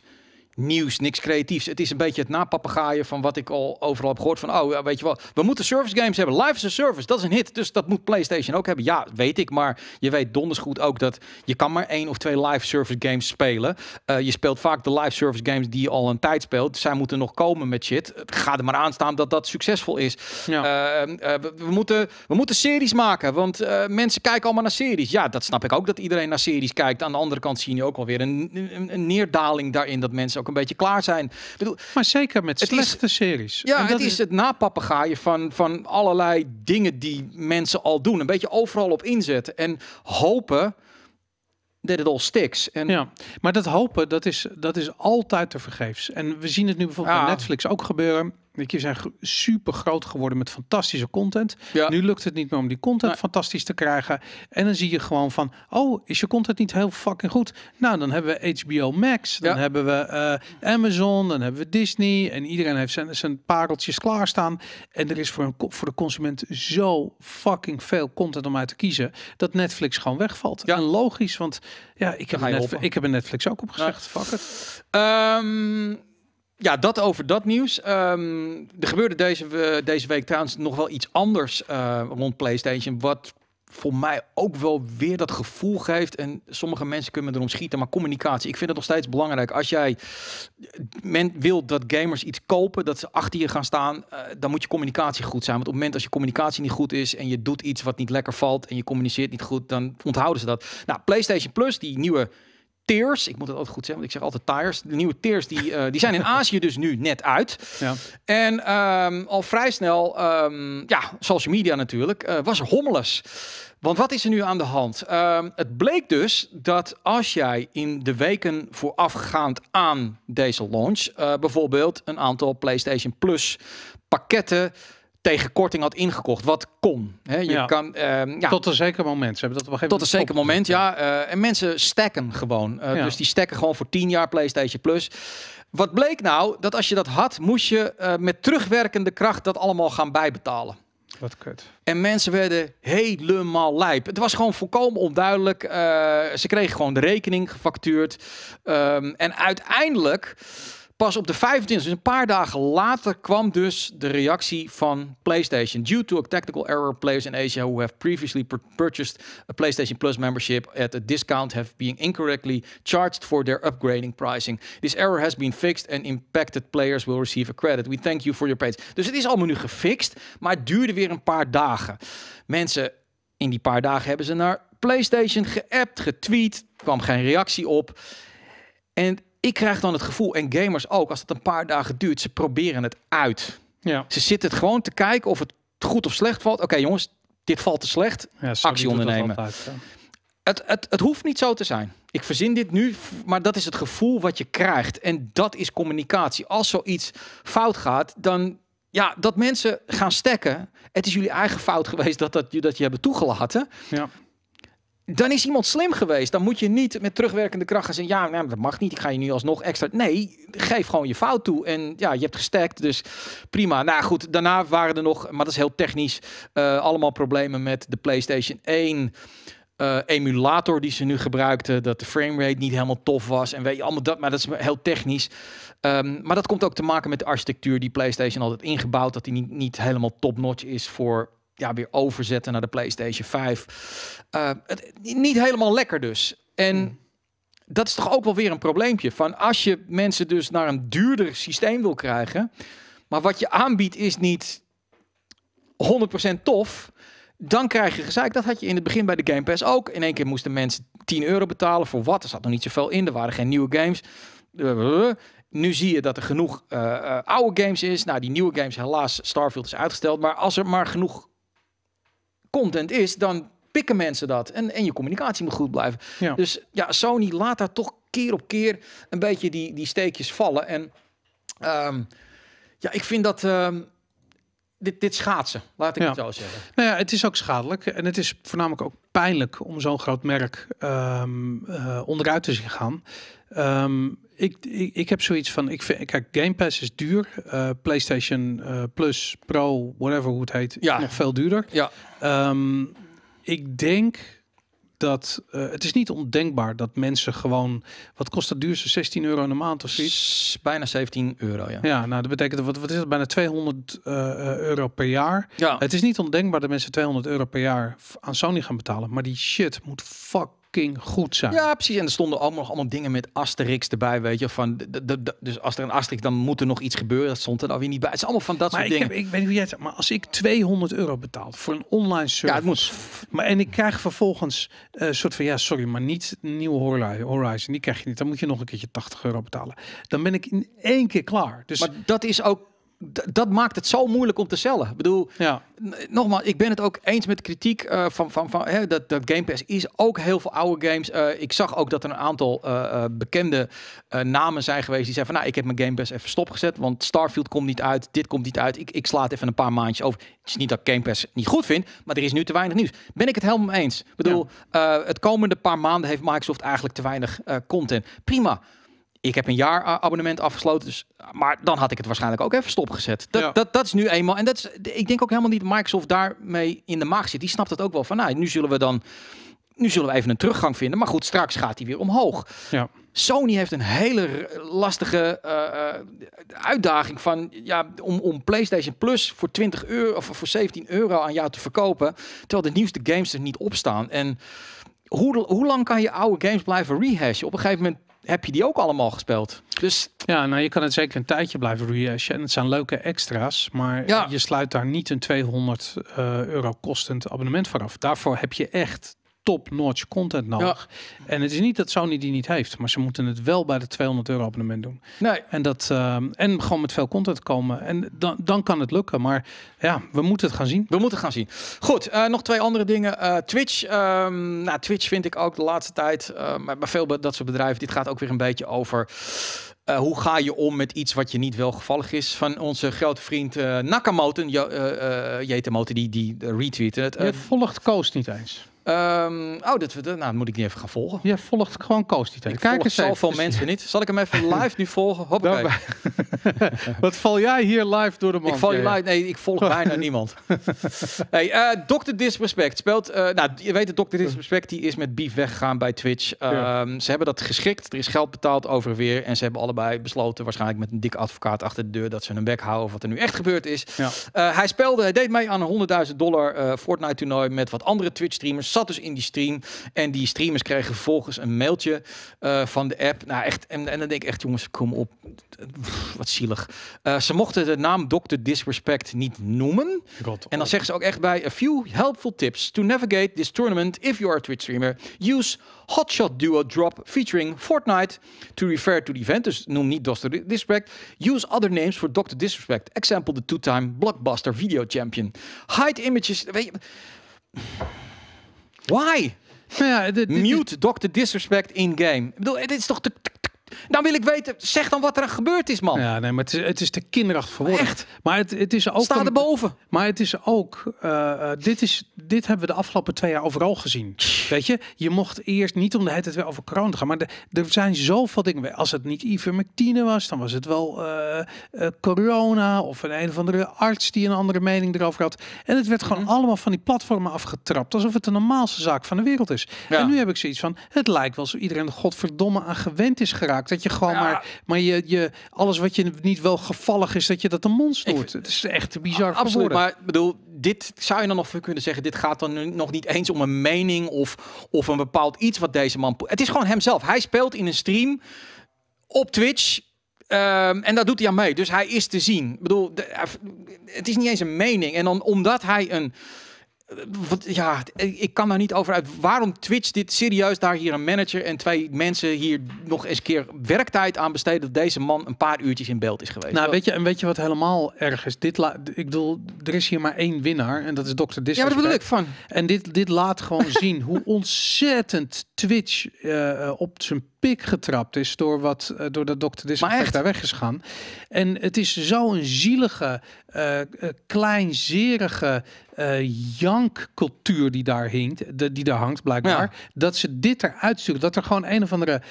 nieuws, niks creatiefs. Het is een beetje het napapagaaien van wat ik al overal heb gehoord. Van, oh, weet je wat, we moeten service games hebben. Live is a service, dat is een hit. Dus dat moet PlayStation ook hebben. Ja, weet ik, maar je weet donders goed ook dat je kan maar één of twee live service games spelen. Eh, je speelt vaak de live service games die je al een tijd speelt. Zij moeten nog komen met shit. Ga er maar aan staan dat dat succesvol is. Ehm, eh, we, moeten, we moeten series maken, want eh, mensen kijken allemaal naar series. Ja, dat snap ik ook, dat iedereen naar series kijkt. Aan de andere kant zie je ook alweer een, een, een neerdaling daarin, dat mensen ook een beetje klaar zijn. bedoel, maar zeker met slechte series. Ja, dat is, het napapagaaien van, van allerlei dingen die mensen al doen. Een beetje overal op inzetten en hopen dat het al sticks. En... Ja, maar dat hopen, dat is, dat is altijd te vergeefs. En we zien het nu bijvoorbeeld op Netflix ook gebeuren je, zijn super groot geworden met fantastische content. Ja. Nu lukt het niet meer om die content fantastisch te krijgen. En dan zie je gewoon van, oh, is je content niet heel fucking goed? Nou, dan hebben we HBO Max, dan hebben we eh, Amazon, dan hebben we Disney. En iedereen heeft zijn, zijn pareltjes klaarstaan. En er is voor, een, voor de consument zo fucking veel content om uit te kiezen, dat Netflix gewoon wegvalt. Ja. En logisch, want ja, ik, heb, Netflix, ik heb een Netflix ook opgezegd. Ja. Fuck ehm, ja, dat over dat nieuws. Ehm, er gebeurde deze, deze week trouwens nog wel iets anders eh, rond PlayStation. Wat voor mij ook wel weer dat gevoel geeft. En sommige mensen kunnen erom schieten, maar communicatie. Ik vind het nog steeds belangrijk. Als jij men wil dat gamers iets kopen, dat ze achter je gaan staan, eh, dan moet je communicatie goed zijn. Want op het moment als je communicatie niet goed is en je doet iets wat niet lekker valt en je communiceert niet goed, dan onthouden ze dat. Nou, PlayStation Plus, die nieuwe Tears. Ik moet het altijd goed zeggen, want ik zeg altijd Tires. De nieuwe Tears, die, eh, die zijn in (laughs) Azië dus nu net uit. Ja. En ehm, al vrij snel, ehm, ja, social media natuurlijk, uh, was hommeles. Want wat is er nu aan de hand? Ehm, het bleek dus dat als jij in de weken voorafgaand aan deze launch... Eh, bijvoorbeeld een aantal PlayStation Plus pakketten tegen korting had ingekocht. Wat kon. je Kan, ehm, ja. Tot een zeker moment. Ze hebben dat op een Tot een zeker moment, ja. Eh, en mensen stekken gewoon. Eh, dus die stekken gewoon voor tien jaar PlayStation Plus. Wat bleek nou? Dat als je dat had, moest je eh, met terugwerkende kracht dat allemaal gaan bijbetalen. Wat kut. En mensen werden helemaal lijp. Het was gewoon volkomen onduidelijk. ze kregen gewoon de rekening gefactuurd. Ehm, en uiteindelijk Pas op de 25, dus een paar dagen later, kwam dus de reactie van PlayStation. Due to a technical error, players in Asia who have previously purchased a PlayStation Plus membership at a discount have been incorrectly charged for their upgrading pricing. This error has been fixed and impacted players will receive a credit. We thank you for your patience. Dus het is allemaal nu gefixt, maar het duurde weer een paar dagen. Mensen, in die paar dagen hebben ze naar PlayStation geappt, getweet, kwam geen reactie op. En ik krijg dan het gevoel, en gamers ook, als het een paar dagen duurt, ze proberen het uit. Ja. Ze zitten het gewoon te kijken of het goed of slecht valt. Oké jongens, dit valt te slecht. Actie ondernemen. het, het, het hoeft niet zo te zijn. Ik verzin dit nu, maar dat is het gevoel wat je krijgt. En dat is communicatie. Als zoiets fout gaat, dan ja, dat mensen gaan stekken. Het is jullie eigen fout geweest dat, dat, dat je hebben toegelaten. Ja dan is iemand slim geweest. Dan moet je niet met terugwerkende kracht gaan zeggen... ja, nou, dat mag niet, ik ga je nu alsnog extra... Nee, geef gewoon je fout toe. En ja, je hebt gestekt. dus prima. Nou goed, daarna waren er nog... maar dat is heel technisch... Eh, allemaal problemen met de PlayStation 1... Eh, emulator die ze nu gebruikten, dat de framerate niet helemaal tof was en weet je allemaal dat, maar dat is heel technisch. Ehm, maar dat komt ook te maken met de architectuur die PlayStation altijd ingebouwd, dat die niet, niet helemaal top-notch is voor ja, weer overzetten naar de PlayStation 5. Eh, het, niet helemaal lekker dus. En hmm. dat is toch ook wel weer een probleempje. Van als je mensen dus naar een duurder systeem wil krijgen, maar wat je aanbiedt is niet 100% tof, dan krijg je gezeik. Dat had je in het begin bij de Game Pass ook. In één keer moesten mensen 10 euro betalen voor wat? Er zat nog niet zoveel in, er waren geen nieuwe games. Nu zie je dat er genoeg eh, eh, oude games is. Nou, die nieuwe games, helaas, Starfield is uitgesteld. Maar als er maar genoeg content is, dan pikken mensen dat. En, en je communicatie moet goed blijven. Ja. Dus ja, Sony laat daar toch keer op keer een beetje die, die steekjes vallen. En ehm, ja, ik vind dat... Um, dit, dit schaatsen, laat ik het zo zeggen. Nou ja, het is ook schadelijk en het is voornamelijk ook pijnlijk om zo'n groot merk ehm, eh, onderuit te zien gaan ik, ik, ik, heb zoiets van, ik vind, kijk, Game Pass is duur. Eh, PlayStation eh, Plus, Pro, whatever hoe het heet, ja. nog veel duurder. Ja. Ehm, ik denk dat eh, het is niet ondenkbaar dat mensen gewoon wat kost dat duurste 16 euro in de maand of zoiets bijna 17 euro ja ja nou dat betekent wat, wat is dat bijna 200 euro per jaar ja het is niet ondenkbaar dat mensen 200 euro per jaar aan Sony gaan betalen maar die shit moet fuck fucking goed zijn. Ja, precies. En er stonden allemaal, allemaal dingen met Asterix erbij, weet je. Van, de, de, dus als er een Asterix, dan moet er nog iets gebeuren. Dat stond er dan weer niet bij. Het is allemaal van dat soort dingen. ik weet niet jij het maar als ik 200 euro betaal voor een online service. Ja, het moet. Maar, en ik krijg vervolgens eh, een soort van, ja, sorry, maar niet nieuw Horizon. Die krijg je niet. Dan moet je nog een keertje 80 euro betalen. Dan ben ik in één keer klaar. Dus, maar dat is ook dat maakt het zo moeilijk om te cellen. Ik bedoel, ja. nogmaals, ik ben het ook eens met kritiek eh, van, van, van hè, dat, dat Game Pass is ook heel veel oude games. Eh, ik zag ook dat er een aantal eh, bekende namen zijn geweest die zeiden van, nou, ik heb mijn Game Pass even stopgezet, want Starfield komt niet uit, dit komt niet uit, ik, ik even een paar maandjes over. Het is niet dat ik Game Pass niet goed vind, maar er is nu te weinig nieuws. Ben ik het helemaal eens? Ik bedoel, het komende paar maanden heeft Microsoft eigenlijk te weinig content. Prima ik heb een jaar abonnement afgesloten. Dus, maar dan had ik het waarschijnlijk ook even stopgezet. Dat, dat, dat is nu eenmaal. En dat is, ik denk ook helemaal niet Microsoft daarmee in de maag zit. Die snapt het ook wel van. Nou, nu zullen we dan. Nu zullen we even een teruggang vinden. Maar goed, straks gaat hij weer omhoog. Ja. Sony heeft een hele lastige eh, eh, uitdaging van ja, om, om PlayStation Plus voor 20 euro of voor 17 euro aan jou te verkopen. Terwijl de nieuwste games er niet op staan. En hoe, hoe lang kan je oude games blijven rehashen? Op een gegeven moment heb je die ook allemaal gespeeld. Dus... Ja, nou je kan het zeker een tijdje blijven rehashen. En het zijn leuke extra's, maar je sluit daar niet een 200 eh, euro kostend abonnement vanaf. Daarvoor heb je echt top-notch content nodig. En het is niet dat Sony die niet heeft, maar ze moeten het wel bij de 200 euro abonnement doen. Nee. En, dat, ehm, en gewoon met veel content komen. En dan, dan kan het lukken. Maar ja, we moeten het gaan zien. We moeten het gaan zien. Goed, eh, nog twee andere dingen. Eh, Twitch. Um, nou, Twitch vind ik ook de laatste tijd, eh, maar veel dat soort bedrijven, dit gaat ook weer een beetje over... hoe ga je om met iets wat je niet wel welgevallig is? Van onze grote vriend uh, Nakamoto, J uh, Moten, die, die retweette het. je volgt Koos niet eens. Ehm, oh, dat, nou, moet ik niet even gaan volgen. Je volgt gewoon Koos die tijd. Kijk eens zoveel mensen niet. Zal ik hem even (laughs) live nu volgen? Hopelijk. (laughs) Wat val jij hier live door de man? Ik val je live. Nee, ik volg bijna (laughs) niemand. Hey, uh, eh, Dr. Disrespect speelt... Eh, nou, je weet het, Dr. Disrespect die is met beef weggegaan bij Twitch. Ehm, ze hebben dat geschikt. Er is geld betaald over weer. En ze hebben allebei besloten, waarschijnlijk met een dik advocaat achter de deur, dat ze hun bek houden wat er nu echt gebeurd is. Eh, hij speelde, hij deed mee aan een 100.000 dollar Fortnite toernooi met wat andere Twitch streamers zat dus in die stream. En die streamers kregen vervolgens een mailtje eh, van de app. Nou, echt, en, en dan denk ik echt, jongens, kom op. wat zielig. Eh, ze mochten de naam Dr. Disrespect niet noemen. en dan zeggen ze ook echt bij: A few helpful tips to navigate this tournament if you are a Twitch streamer. Use Hotshot Duo Drop featuring Fortnite to refer to the event. Dus noem niet Dr. Disrespect. Use other names for Dr. Disrespect. Example, the two-time blockbuster video champion. Hide images. Weet je. Why? Nou ja, de, Mute Dr. Disrespect in-game. Ik bedoel, dit is toch te dan wil ik weten, zeg dan wat er gebeurd is, man. Ja, nee, maar het is, het is te kinderachtig verwoord. Echt. Maar het, het is ook... Sta erboven. Maar het is ook... Eh, eh, dit, is, dit hebben we de afgelopen twee jaar overal gezien. Weet je? Je mocht eerst niet om de hele tijd weer over corona gaan. Maar er zijn zoveel dingen. Als het niet ivermectine was, dan was het wel eh, corona... of een een of andere arts die een andere mening erover had. En het werd gewoon mhm. allemaal van die platformen afgetrapt. Alsof het de normaalste zaak van de wereld is. En nu heb ik zoiets van... Het lijkt wel zo iedereen godverdomme aan gewend is geraakt dat je gewoon maar, maar je, je, alles wat je niet wel gevallig is, dat je dat een mond wordt. Het is echt bizar. Ah, absoluut. Maar bedoel, dit zou je dan nog kunnen zeggen. Dit gaat dan nog niet eens om een mening of, of een bepaald iets wat deze man. Het is gewoon hemzelf. Hij speelt in een stream op Twitch. Ehm, en daar doet hij aan mee. Dus hij is te zien. Ik bedoel, de, het is niet eens een mening. En dan omdat hij een ja, ik kan daar niet over uit. Waarom Twitch dit serieus daar hier een manager en twee mensen hier nog eens keer werktijd aan besteden dat deze man een paar uurtjes in beeld is geweest? Nou, weet je, en weet je wat helemaal erg is? Dit ik bedoel, er is hier maar één winnaar en dat is Dr. Disrespect. Ja, maar dat bedoel ik van. En dit, dit laat gewoon (laughs) zien hoe ontzettend Twitch eh, op zijn pik getrapt is door wat uh, door dat dokter Disrespect daar weg is En het is zo'n zielige, eh, kleinzerige uh, eh, cultuur die daar hinkt, de, die daar hangt blijkbaar, dat ze dit eruit zoeken. Dat er gewoon een of andere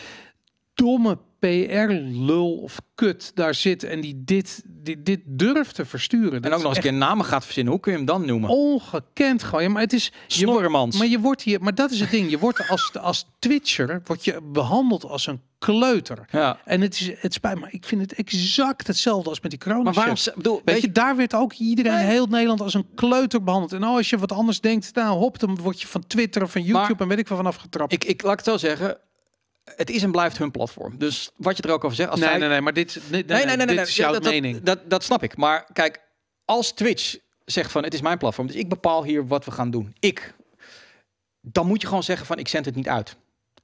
domme PR-lul of kut daar zit en die dit, dit, dit durft te versturen. en ook nog eens een namen gaat verzinnen. Hoe kun je hem dan noemen? Ongekend gewoon. Ja, maar het is... Snorremans. maar je wordt hier... Maar dat is het ding. Je wordt als, als Twitcher word je behandeld als een kleuter. Ja. En het, is, het spijt me, ik vind het exact hetzelfde als met die corona. Maar waarom, bedoel, weet, je, daar werd ook iedereen heel Nederland als een kleuter behandeld. En als je wat anders denkt, nou hop, dan word je van Twitter of van YouTube en weet ik wel vanaf getrapt. Ik, ik laat het zo zeggen, het is en blijft hun platform. Dus wat je er ook over zegt. Als nee, nee, nee, maar dit, nee, nee, nee, nee, dit dat, Dat, dat, dat, snap ik. Maar kijk, als Twitch zegt van het is mijn platform, dus ik bepaal hier wat we gaan doen. Ik. Dan moet je gewoon zeggen van ik zend het niet uit.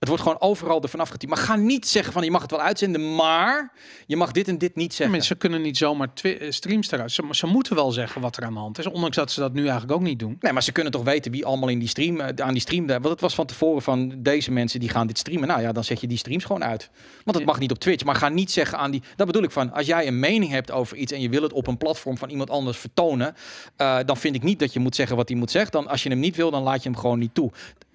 Het wordt gewoon overal ervan vanaf Maar ga niet zeggen van je mag het wel uitzenden, maar je mag dit en dit niet zeggen. Mensen kunnen niet zomaar eh, streams eruit. Ze, ze, moeten wel zeggen wat er aan de hand is, ondanks dat ze dat nu eigenlijk ook niet doen. Nee, maar ze kunnen toch weten wie allemaal in die stream, eh, aan die stream, want het was van tevoren van deze mensen die gaan dit streamen. Nou ja, dan zet je die streams gewoon uit. Want het mag niet op Twitch, maar ga niet zeggen aan die, dat bedoel ik van, als jij een mening hebt over iets en je wil het op een platform van iemand anders vertonen, eh, dan vind ik niet dat je moet zeggen wat hij moet zeggen. Dan, als je hem niet wil, dan laat je hem gewoon niet toe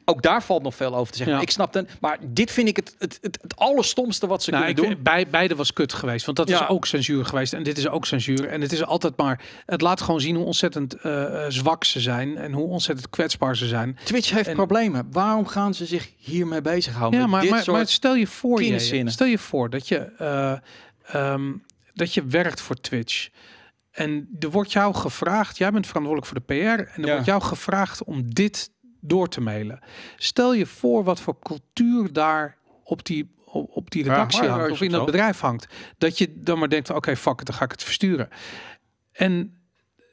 ook daar valt nog veel over te zeggen. Ik snap het. Maar dit vind ik het, het, het, het allerstomste wat ze nou, kunnen doen. bij, beide was kut geweest. Want dat ja. is ook censuur geweest. En dit is ook censuur. En het is altijd maar... Het laat gewoon zien hoe ontzettend eh, eh, zwak ze zijn. En hoe ontzettend kwetsbaar ze zijn. Twitch heeft problemen. Waarom gaan ze zich hiermee bezighouden? Ja, maar, dit maar, soort stel je voor... stel je voor dat je, eh, ehm, dat je werkt voor Twitch. En er wordt jou gevraagd... Jij bent verantwoordelijk voor de PR. En er wordt jou gevraagd om dit door te mailen. Stel je voor wat voor cultuur daar op die, op, die redactie hangt of in dat bedrijf hangt. Dat je dan maar denkt van oké, fuck het, dan ga ik het versturen. En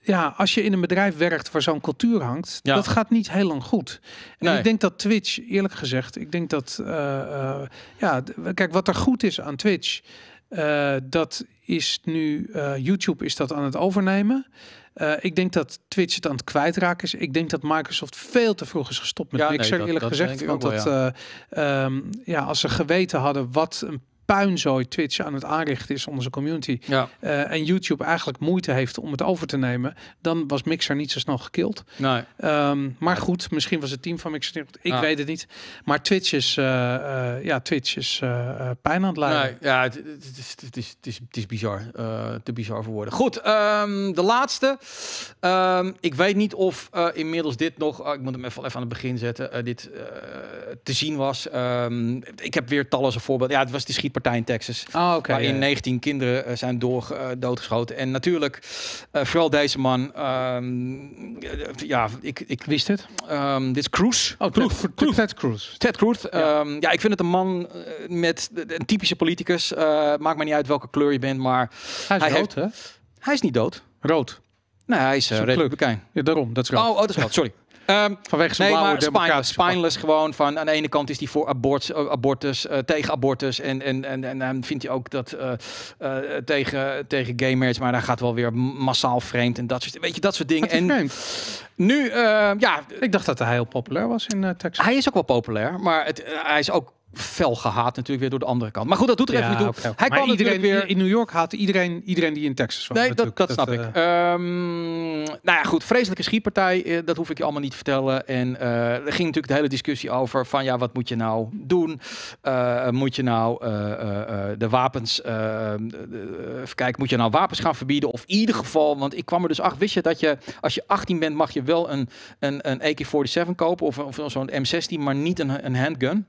ja, als je in een bedrijf werkt waar zo'n cultuur hangt, dat gaat niet heel lang goed. En ik denk dat Twitch, eerlijk gezegd, ik denk dat, uh, uh, ja, kijk, wat er goed is aan Twitch, eh, dat is nu, eh, YouTube is dat aan het overnemen. Eh, ik denk dat Twitch het aan het kwijtraken is. Ik denk dat Microsoft veel te vroeg is gestopt met ja, Mixer, eerlijk gezegd. Want ja. Ehm, ja. als ze geweten hadden wat een puinzooi Twitch aan het aanrichten is onder zijn community. Eh, en YouTube eigenlijk moeite heeft om het over te nemen. Dan was Mixer niet zo snel gekild. Nee. Ehm, maar goed, misschien was het team van Mixer. Ik weet het niet. Maar Twitch is, eh, eh, ja, Twitch is pijn aan het lijden. Nee, ja, het, is, het, is, het, is, het is bizar. te bizar voor woorden. Goed, ehm, de laatste. Ehm, ik weet niet of inmiddels dit nog. Ah, ik moet hem even, even aan het begin zetten. dit te zien was. ik heb weer talloze voorbeelden. Ja, het was de schiet partij in Texas. Ah, waarin 19 kinderen eh, zijn door, eh, doodgeschoten. En natuurlijk, eh, vooral deze man. Um, ja, ik, ik wist het. Ehm, dit is Cruz. Oh, Cruz. Ted, Cruz. Ted Cruz. Ted ehm, ja. ik vind het een man met een typische politicus. maakt mij niet uit welke kleur je bent, maar. Hij is rood, hè? Hij is niet dood. Rood. Nee, hij is, een republikein. Ja, daarom, dat is oh, rood. Oh, dat is wel. sorry. Ehm, Vanwege zijn nee, blauwe spineless gewoon. Van, aan de ene kant is hij voor abortus, eh, tegen abortus. En, en, en, en dan vindt hij ook dat eh, eh, tegen, tegen gay marriage. Maar daar gaat wel weer massaal vreemd. En dat soort, weet je, dat soort dingen. En nu, ehm, ja. Ik dacht dat hij heel populair was in Texas. Hij is ook wel populair. Maar het, hij is ook vel gehaat natuurlijk weer door de andere kant. Maar goed, dat doet er even niet toe. Hij kwam iedereen, weer... In New York haat iedereen, iedereen die in Texas was. Nee, dat, snap ik. Eh, ehm, nou ja, goed. Vreselijke schietpartij. Eh, dat hoef ik je allemaal niet te vertellen. En eh, er ging natuurlijk de hele discussie over van ja, wat moet je nou doen? moet je nou de wapens... even kijken, moet je nou wapens gaan verbieden? Of in ieder geval, want ik kwam er dus achter. Wist je dat je, als je 18 bent, mag je wel een, een, een AK-47 kopen of, of zo'n M16, maar niet een, een handgun?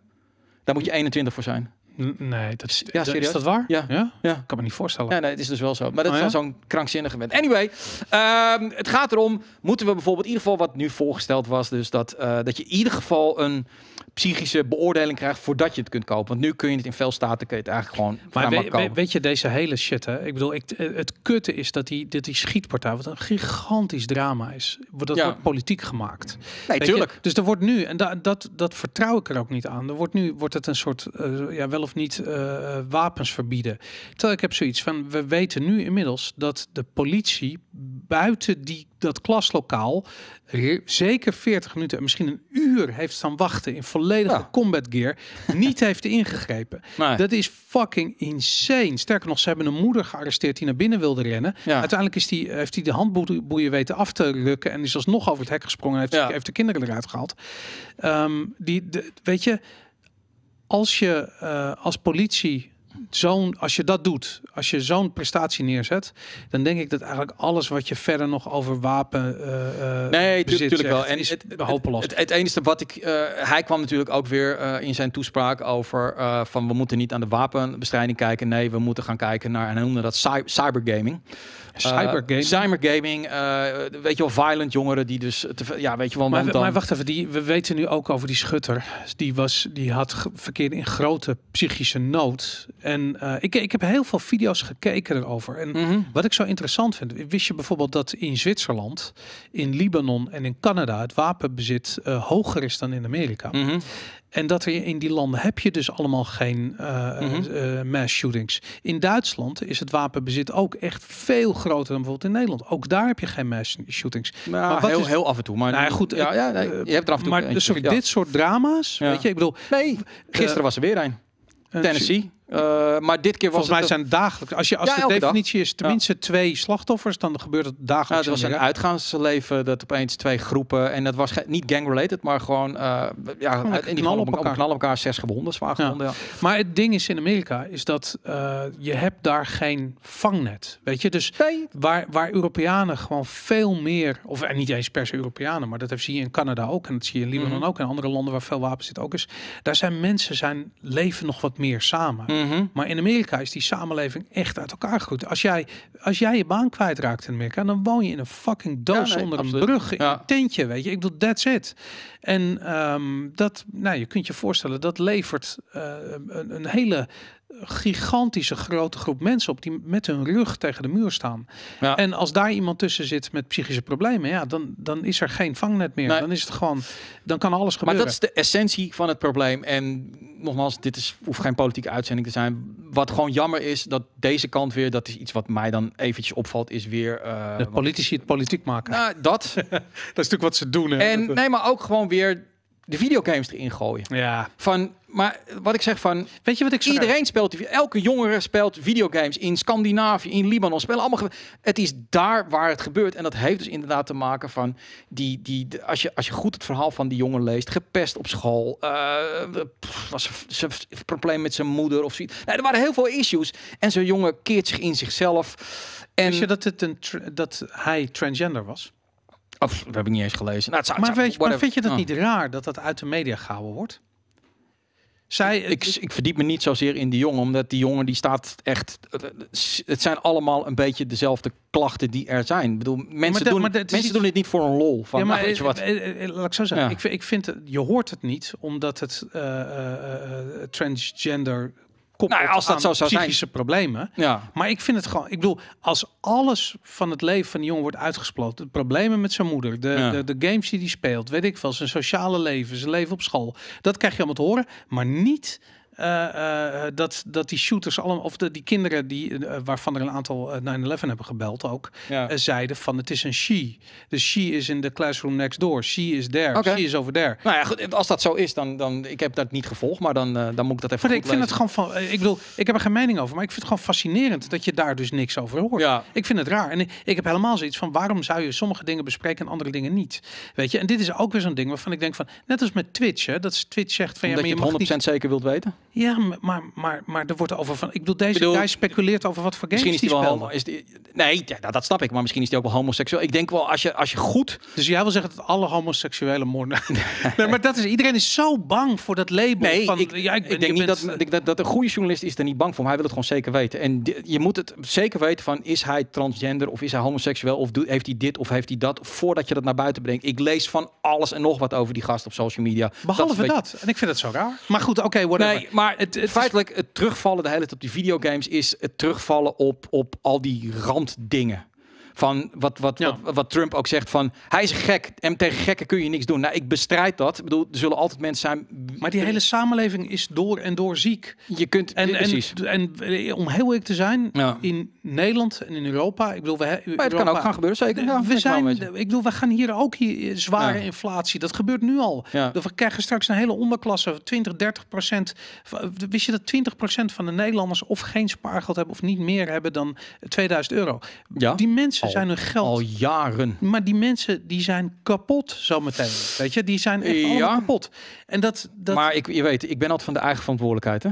Daar moet je 21 voor zijn. Nee, dat is, ja, serieus? is dat waar? Ja. ja. ja? Kan me niet voorstellen. Ja, nee, het is dus wel zo. Maar dat oh, is zo'n krankzinnige wet. Anyway, ehm, het gaat erom, moeten we bijvoorbeeld in ieder geval wat nu voorgesteld was, dus dat, eh, dat je in ieder geval een psychische beoordeling krijgt voordat je het kunt kopen. Want nu kun je het in veel staten kun je het eigenlijk gewoon maar weet, kopen. weet je, deze hele shit, hè? Ik bedoel, ik, eh, het kutte is dat die, dat die schietpartij, wat een gigantisch drama is. Wordt Dat ja. politiek gemaakt. Nee, tuurlijk. Dus er wordt nu, en da, dat, dat vertrouw ik er ook niet aan, er wordt nu wordt het een soort, eh, ja, wel of niet eh, wapens verbieden. Terwijl ik heb zoiets van, we weten nu inmiddels dat de politie buiten die, dat klaslokaal zeker 40 minuten, misschien een uur heeft staan wachten in volledige combat gear, (laughs) niet heeft ingegrepen. Dat is fucking insane. Sterker nog, ze hebben een moeder gearresteerd die naar binnen wilde rennen. Uiteindelijk is die, heeft hij de handboeien weten af te lukken en is alsnog over het hek gesprongen heeft, heeft de kinderen eruit gehaald. Ehm, die, weet je, als je eh, als politie zo'n, als je dat doet, als je zo'n prestatie neerzet, dan denk ik dat eigenlijk alles wat je verder nog over wapen. Uh, nee, natuurlijk wel. En is het, hopeloos. Het, het, het, enige wat ik. Eh, hij kwam natuurlijk ook weer in zijn toespraak over van we moeten niet aan de wapenbestrijding kijken. Nee, we moeten gaan kijken naar. En hij noemde dat cybergaming. Cybergaming. cybergaming. weet je wel, violent jongeren die dus. ja, weet je wel. Maar, dan... maar wacht even, die, we weten nu ook over die schutter. Die, was, die had verkeerd in grote psychische nood. En eh, ik, ik heb heel veel video's gekeken erover. En mhm. wat ik zo interessant vind, wist je bijvoorbeeld dat in Zwitserland, in Libanon en in Canada het wapenbezit eh, hoger is dan in Amerika. Mhm. En dat er in die landen heb je dus allemaal geen uh, mass shootings. In Duitsland is het wapenbezit ook echt veel groter dan bijvoorbeeld in Nederland. Ook daar heb je geen mass shootings. maar heel, af en toe. Maar nou, goed, ja, ja, je hebt er af en toe. Maar sorry, dit soort drama's. Weet je, ik bedoel. Nee, gisteren was er weer een. Tennessee. Eh, maar dit keer was Volgens mij het... zijn dagelijks. Als, je, als de definitie is tenminste twee slachtoffers, dan gebeurt het dagelijks. Ja, was een uitgaansleven dat opeens twee groepen. En dat was niet gang-related, maar gewoon. Uh, ja, in knallen op, elkaar. zes gewonden, zwaar gewonden. Ja. Maar het ding is in Amerika, is dat eh, je hebt daar geen vangnet. Weet je, dus waar, waar Europeanen gewoon veel meer. Of en niet eens per se Europeanen, maar dat zie je in Canada ook. En dat zie je in Libanon mhm. ook. En andere landen waar veel wapens zitten ook is. Daar zijn mensen zijn leven nog wat meer samen. Mhm. Maar in Amerika is die samenleving echt uit elkaar gegroeid. Als jij, als jij je baan kwijtraakt in Amerika, dan woon je in een fucking doos onder een brug, in ja. een tentje, weet je. Ik bedoel, that's it. En ehm, dat, nou, je kunt je voorstellen, dat levert eh, een, een hele gigantische grote groep mensen op die met hun rug tegen de muur staan. En als daar iemand tussen zit met psychische problemen, ja, dan, dan is er geen vangnet meer. Dan is het gewoon, dan kan alles gebeuren. Maar dat is de essentie van het probleem. En nogmaals, dit is, hoeft geen politieke uitzending te zijn. Wat gewoon jammer is, dat deze kant weer, dat is iets wat mij dan eventjes opvalt, is weer... Eh, de politici het politiek maken. Nou, dat. (laughs) dat is natuurlijk wat ze doen. En nee, maar ook gewoon weer de videogames erin gooien. Ja. Van, maar wat ik zeg van... Weet je wat ik zeg? Iedereen speelt... Elke jongere speelt videogames in Scandinavië, in Libanon. Spelen allemaal... Het is daar waar het gebeurt. En dat heeft dus inderdaad te maken van... Die, die, de, als, je, als je goed het verhaal van die jongen leest... Gepest op school. Eh, was een probleem met zijn moeder of zoiets. Nee, er waren heel veel issues. En zo'n jongen keert zich in zichzelf. En... Wist je dat, het een dat hij transgender was? Of dat heb ik niet eens gelezen. Nou, het zou, maar, weet je, maar vind je dat oh. niet raar dat dat uit de media gehouden wordt? Zij, ik, ik, verdiep me niet zozeer in die jongen, omdat die jongen die staat echt. Het zijn allemaal een beetje dezelfde klachten die er zijn. Ik bedoel, mensen, maar doen, mensen doen dit niet voor een lol. Van, ja, maar, nou, weet je wat. Laat ik zo zeggen. Ik, ik vind, je hoort het niet, omdat het eh, eh, eh, transgender Kom nou, als dat zo zou zijn. problemen. Ja. Maar ik vind het gewoon... Ik bedoel, als alles van het leven van die jongen wordt uitgesploten... de problemen met zijn moeder, de, de, de, games die hij speelt... weet ik veel, zijn sociale leven, zijn leven op school... dat krijg je allemaal te horen, maar niet eh, eh, dat, dat die shooters allemaal, of de, die kinderen die, eh, waarvan er een aantal 9-11 hebben gebeld ook, zeiden van het is een she. Dus she is in the classroom next door. She is there. Okay. She is over there. Nou ja, goed, als dat zo is, dan, dan ik heb dat niet gevolgd, maar dan, dan moet ik dat even maar Ik vind het gewoon ik bedoel, ik heb er geen mening over, maar ik vind het gewoon fascinerend dat je daar dus niks over hoort. Ik vind het raar. En ik, heb helemaal zoiets van, waarom zou je sommige dingen bespreken en andere dingen niet? Weet je, en dit is ook weer zo'n ding waarvan ik denk van, net als met Twitch, hè, dat Twitch zegt van... Omdat ja, maar je, je het 100% zeker wilt weten? Ja, maar, maar, maar er wordt over van. Ik bedoel, deze guy speculeert over wat voor games misschien is die, wel is Nee, dat snap ik. Maar misschien is hij ook wel homoseksueel. Ik denk wel als je, als je goed. Dus jij wil zeggen dat alle homoseksuele moorden. (laughs) (laughs) nee, maar dat is iedereen is zo bang voor dat label. Nee, van, ik, ja, ik, ik denk niet dat, eh, dat, dat een goede journalist is er niet bang voor. hij wil het gewoon zeker weten. En je moet het zeker weten van is hij transgender of is hij homoseksueel of heeft hij dit of heeft hij dat voordat je dat naar buiten brengt. Ik lees van alles en nog wat over die gast op social media. Behalve dat. dat. En ik vind het zo raar. Maar goed, oké, okay, whatever. maar maar het, het feitelijk, het terugvallen de hele tijd op die videogames is het terugvallen op, op al die randdingen. Van wat, wat, wat, Trump ook zegt van hij is gek en tegen gekken kun je niks doen. Nou, ik bestrijd dat. Ik bedoel, er zullen altijd mensen zijn. Maar die hele samenleving is door en door ziek. Je kunt en, precies. En, en om heel eerlijk te zijn, in Nederland en in Europa. Ik bedoel, we, maar het kan ook gaan gebeuren, zeker. Ja, we zijn, ik bedoel, we gaan hier ook hier zware inflatie. Dat gebeurt nu al. We krijgen straks een hele onderklasse, 20, 30 procent. Wist je dat 20 procent van de Nederlanders of geen spaargeld hebben of niet meer hebben dan 2000 euro? Ja. Die mensen al, zijn hun geld. Al jaren. Maar die mensen die zijn kapot zometeen. Weet je, die zijn echt ja. kapot. En dat, dat... Maar ik, je weet, ik ben altijd van de eigen verantwoordelijkheid. Hè?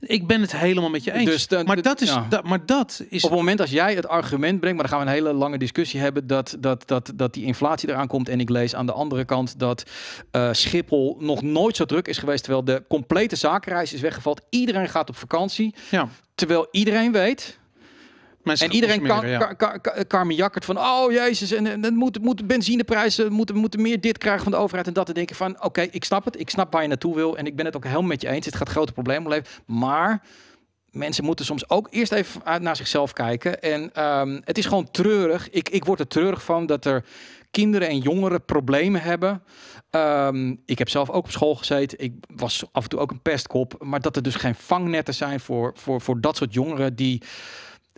Ik ben het helemaal met je eens. Dus maar, dat is, dat, maar dat is. Op het moment als jij het argument brengt, maar dan gaan we een hele lange discussie hebben. dat, dat, dat, dat die inflatie eraan komt. En ik lees aan de andere kant dat eh, Schiphol nog nooit zo druk is geweest. terwijl de complete zakenreis is weggevallen. Iedereen gaat op vakantie. Ja. Terwijl iedereen weet en iedereen kan, ja. kan, kan Jakkert van, oh jezus, en, en, en moet, moet benzineprijzen, moeten moeten meer dit krijgen van de overheid en dat. En denken van, oké, ik snap het, ik snap waar je naartoe wil en ik ben het ook helemaal met je eens. Het gaat grote problemen opleveren, maar mensen moeten soms ook eerst even naar zichzelf kijken. En ehm, het is gewoon treurig. Ik, ik word er treurig van dat er kinderen en jongeren problemen hebben. Ehm, ik heb zelf ook op school gezeten. Ik was af en toe ook een pestkop. Maar dat er dus geen vangnetten zijn voor, voor, voor dat soort jongeren die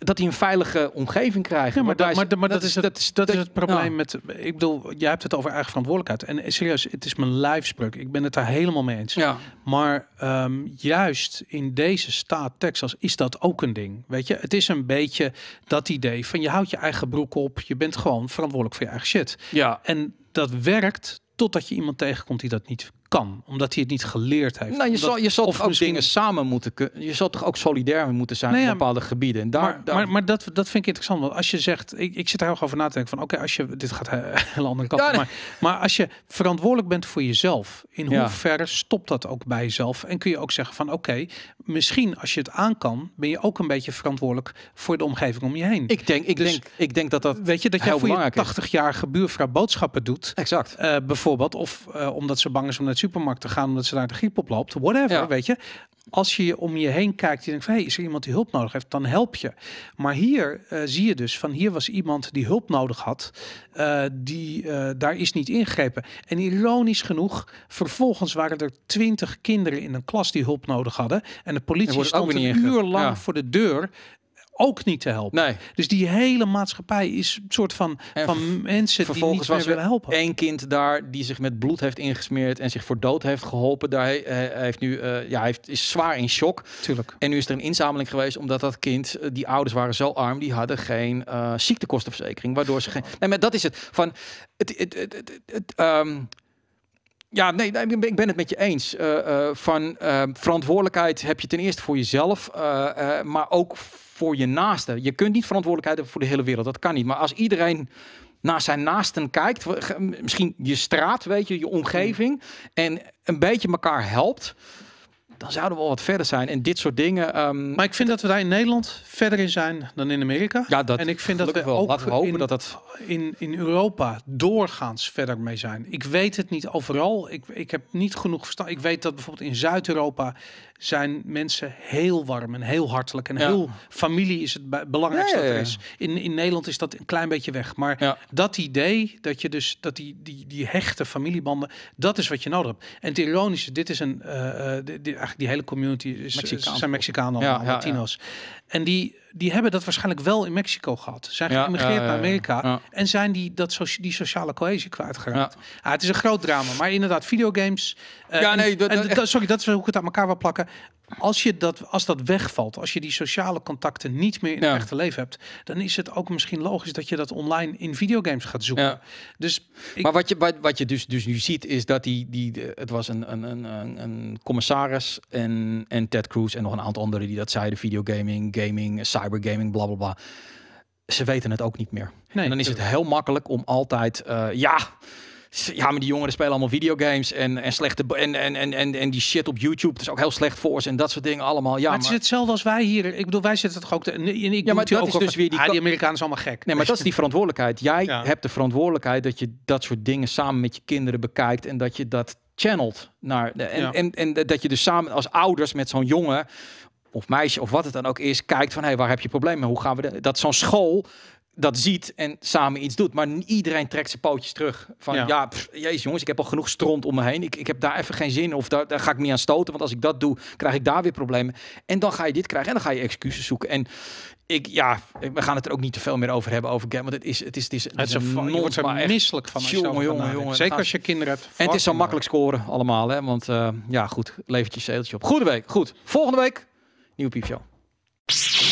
dat hij een veilige omgeving krijgt. Ja, maar, maar, maar dat, is, is, het probleem met... Ik bedoel, jij hebt het over eigen verantwoordelijkheid. En serieus, het is mijn lijfspreuk. Ik ben het daar helemaal mee eens. Ja. Maar ehm, juist in deze staat Texas is dat ook een ding. Weet je, het is een beetje dat idee van je houdt je eigen broek op. Je bent gewoon verantwoordelijk voor je eigen shit. Ja. En dat werkt totdat je iemand tegenkomt die dat niet kan, omdat hij het niet geleerd heeft. Nou, je zal, je of ook dingen samen moeten kunnen. Je zal toch ook solidair moeten zijn in nou bepaalde gebieden. En daar, maar, daar... maar, dat, dat vind ik interessant. Want als je zegt, ik, ik zit daar heel over na te denken van oké, als je dit gaat (laughs) heel andere kant. maar, maar als je verantwoordelijk bent voor jezelf, in hoeverre stopt dat ook bij jezelf? En kun je ook zeggen van oké, misschien als je het aan kan, ben je ook een beetje verantwoordelijk voor de omgeving om je heen. Ik denk, ik dus denk, ik denk dat dat weet je dat jij voor je 80-jarige buurvrouw boodschappen doet. Exact. Eh, bijvoorbeeld, of eh, omdat ze bang is omdat supermarkt te gaan omdat ze daar de griep op loopt. Whatever, weet je. Als je om je heen kijkt en denkt van, hey, is er iemand die hulp nodig heeft, dan help je. Maar hier eh, zie je dus van hier was iemand die hulp nodig had, eh, die eh, daar is niet ingegrepen. En ironisch genoeg, vervolgens waren er twintig kinderen in een klas die hulp nodig hadden. En de politie stond een uur lang voor de deur ook niet te helpen. Dus die hele maatschappij is een soort van, van mensen die niet meer willen helpen. Eén kind daar die zich met bloed heeft ingesmeerd en zich voor dood heeft geholpen. Daar heeft nu, eh, ja, heeft, is zwaar in shock. Tuurlijk. En nu is er een inzameling geweest omdat dat kind, eh, die ouders waren zo arm, die hadden geen uh, ziektekostenverzekering. Waardoor ze geen. Oh. Nee, maar dat is het. Van het. het, het, het, ehm, ja, nee, ik ben het met je eens. van ehm, verantwoordelijkheid heb je ten eerste voor jezelf, maar ook voor je naasten. Je kunt niet verantwoordelijkheid hebben voor de hele wereld. Dat kan niet. Maar als iedereen naar zijn naasten kijkt, misschien je straat, weet je, je omgeving, en een beetje elkaar helpt, dan zouden we al wat verder zijn. En dit soort dingen. Ehm, maar ik vind dat we daar in Nederland verder in zijn dan in Amerika. Ja, dat en ik vind dat we wel. ook Laten we hopen in, dat dat... In, in Europa doorgaans verder mee zijn. Ik weet het niet overal. Ik, ik heb niet genoeg verstand. Ik weet dat bijvoorbeeld in Zuid-Europa zijn mensen heel warm en heel hartelijk. En heel familie is het belangrijkste dat er is. In, in Nederland is dat een klein beetje weg. Maar dat idee dat je dus dat die, die, die hechte familiebanden, dat is wat je nodig hebt. En het ironische, dit is een die, eh, eh, die, eigenlijk die hele community is, eh, zijn Mexicanen, Latino's. En die, die hebben dat waarschijnlijk wel in Mexico gehad. Zijn geïmigreerd naar Amerika. En zijn die, dat die sociale cohesie kwijtgeraakt. Ah, het is een groot drama. Maar inderdaad, videogames. ja, nee, en, sorry, dat is hoe ik het aan elkaar wil plakken als, je dat, als dat wegvalt, als je die sociale contacten niet meer in het echte leven hebt, dan is het ook misschien logisch dat je dat online in videogames gaat zoeken. Ja. Dus Maar wat je, wat, wat je dus, dus nu ziet, is dat die, die eh, het was een, een, een, een commissaris en, en Ted Cruz en nog een aantal anderen die dat zeiden: videogaming, gaming, cybergaming, bla bla bla. Ze weten het ook niet meer. Nee, en dan is het heel makkelijk om altijd, eh, ja ja, maar die jongeren spelen allemaal videogames en, en slechte en, en, en, en, en die shit op YouTube. dat is ook heel slecht voor ze en dat soort dingen allemaal. Ja, maar het is hetzelfde als wij hier. Ik bedoel, wij zitten toch ook te. En ja, maar dat ook is dus weer die. Ah, die is allemaal gek. Nee, maar dat is die (laughs) verantwoordelijkheid. Jij hebt de verantwoordelijkheid dat je dat soort dingen samen met je kinderen bekijkt en dat je dat channelt naar. En, en, en dat je dus samen als ouders met zo'n jongen of meisje of wat het dan ook is, kijkt van hé, hey, waar heb je problemen? Hoe gaan we dat zo'n school dat ziet en samen iets doet. Maar iedereen trekt zijn pootjes terug. Van ja, ja jezus jongens, ik heb al genoeg stront om me heen. Ik, ik heb daar even geen zin of daar, daar ga ik niet aan stoten. Want als ik dat doe, krijg ik daar weer problemen. En dan ga je dit krijgen en dan ga je excuses zoeken. En ik, ja, we gaan het er ook niet te veel meer over hebben over game. Want het is, het is, het is, het een je wordt misselijk van. Jongen, jongen, jongen, Zeker als je kinderen hebt. En het is zo makkelijk scoren allemaal. Hè? Want eh, ja, goed, levert je zeeltje op. Goede week, goed. Volgende week, nieuwe piepje.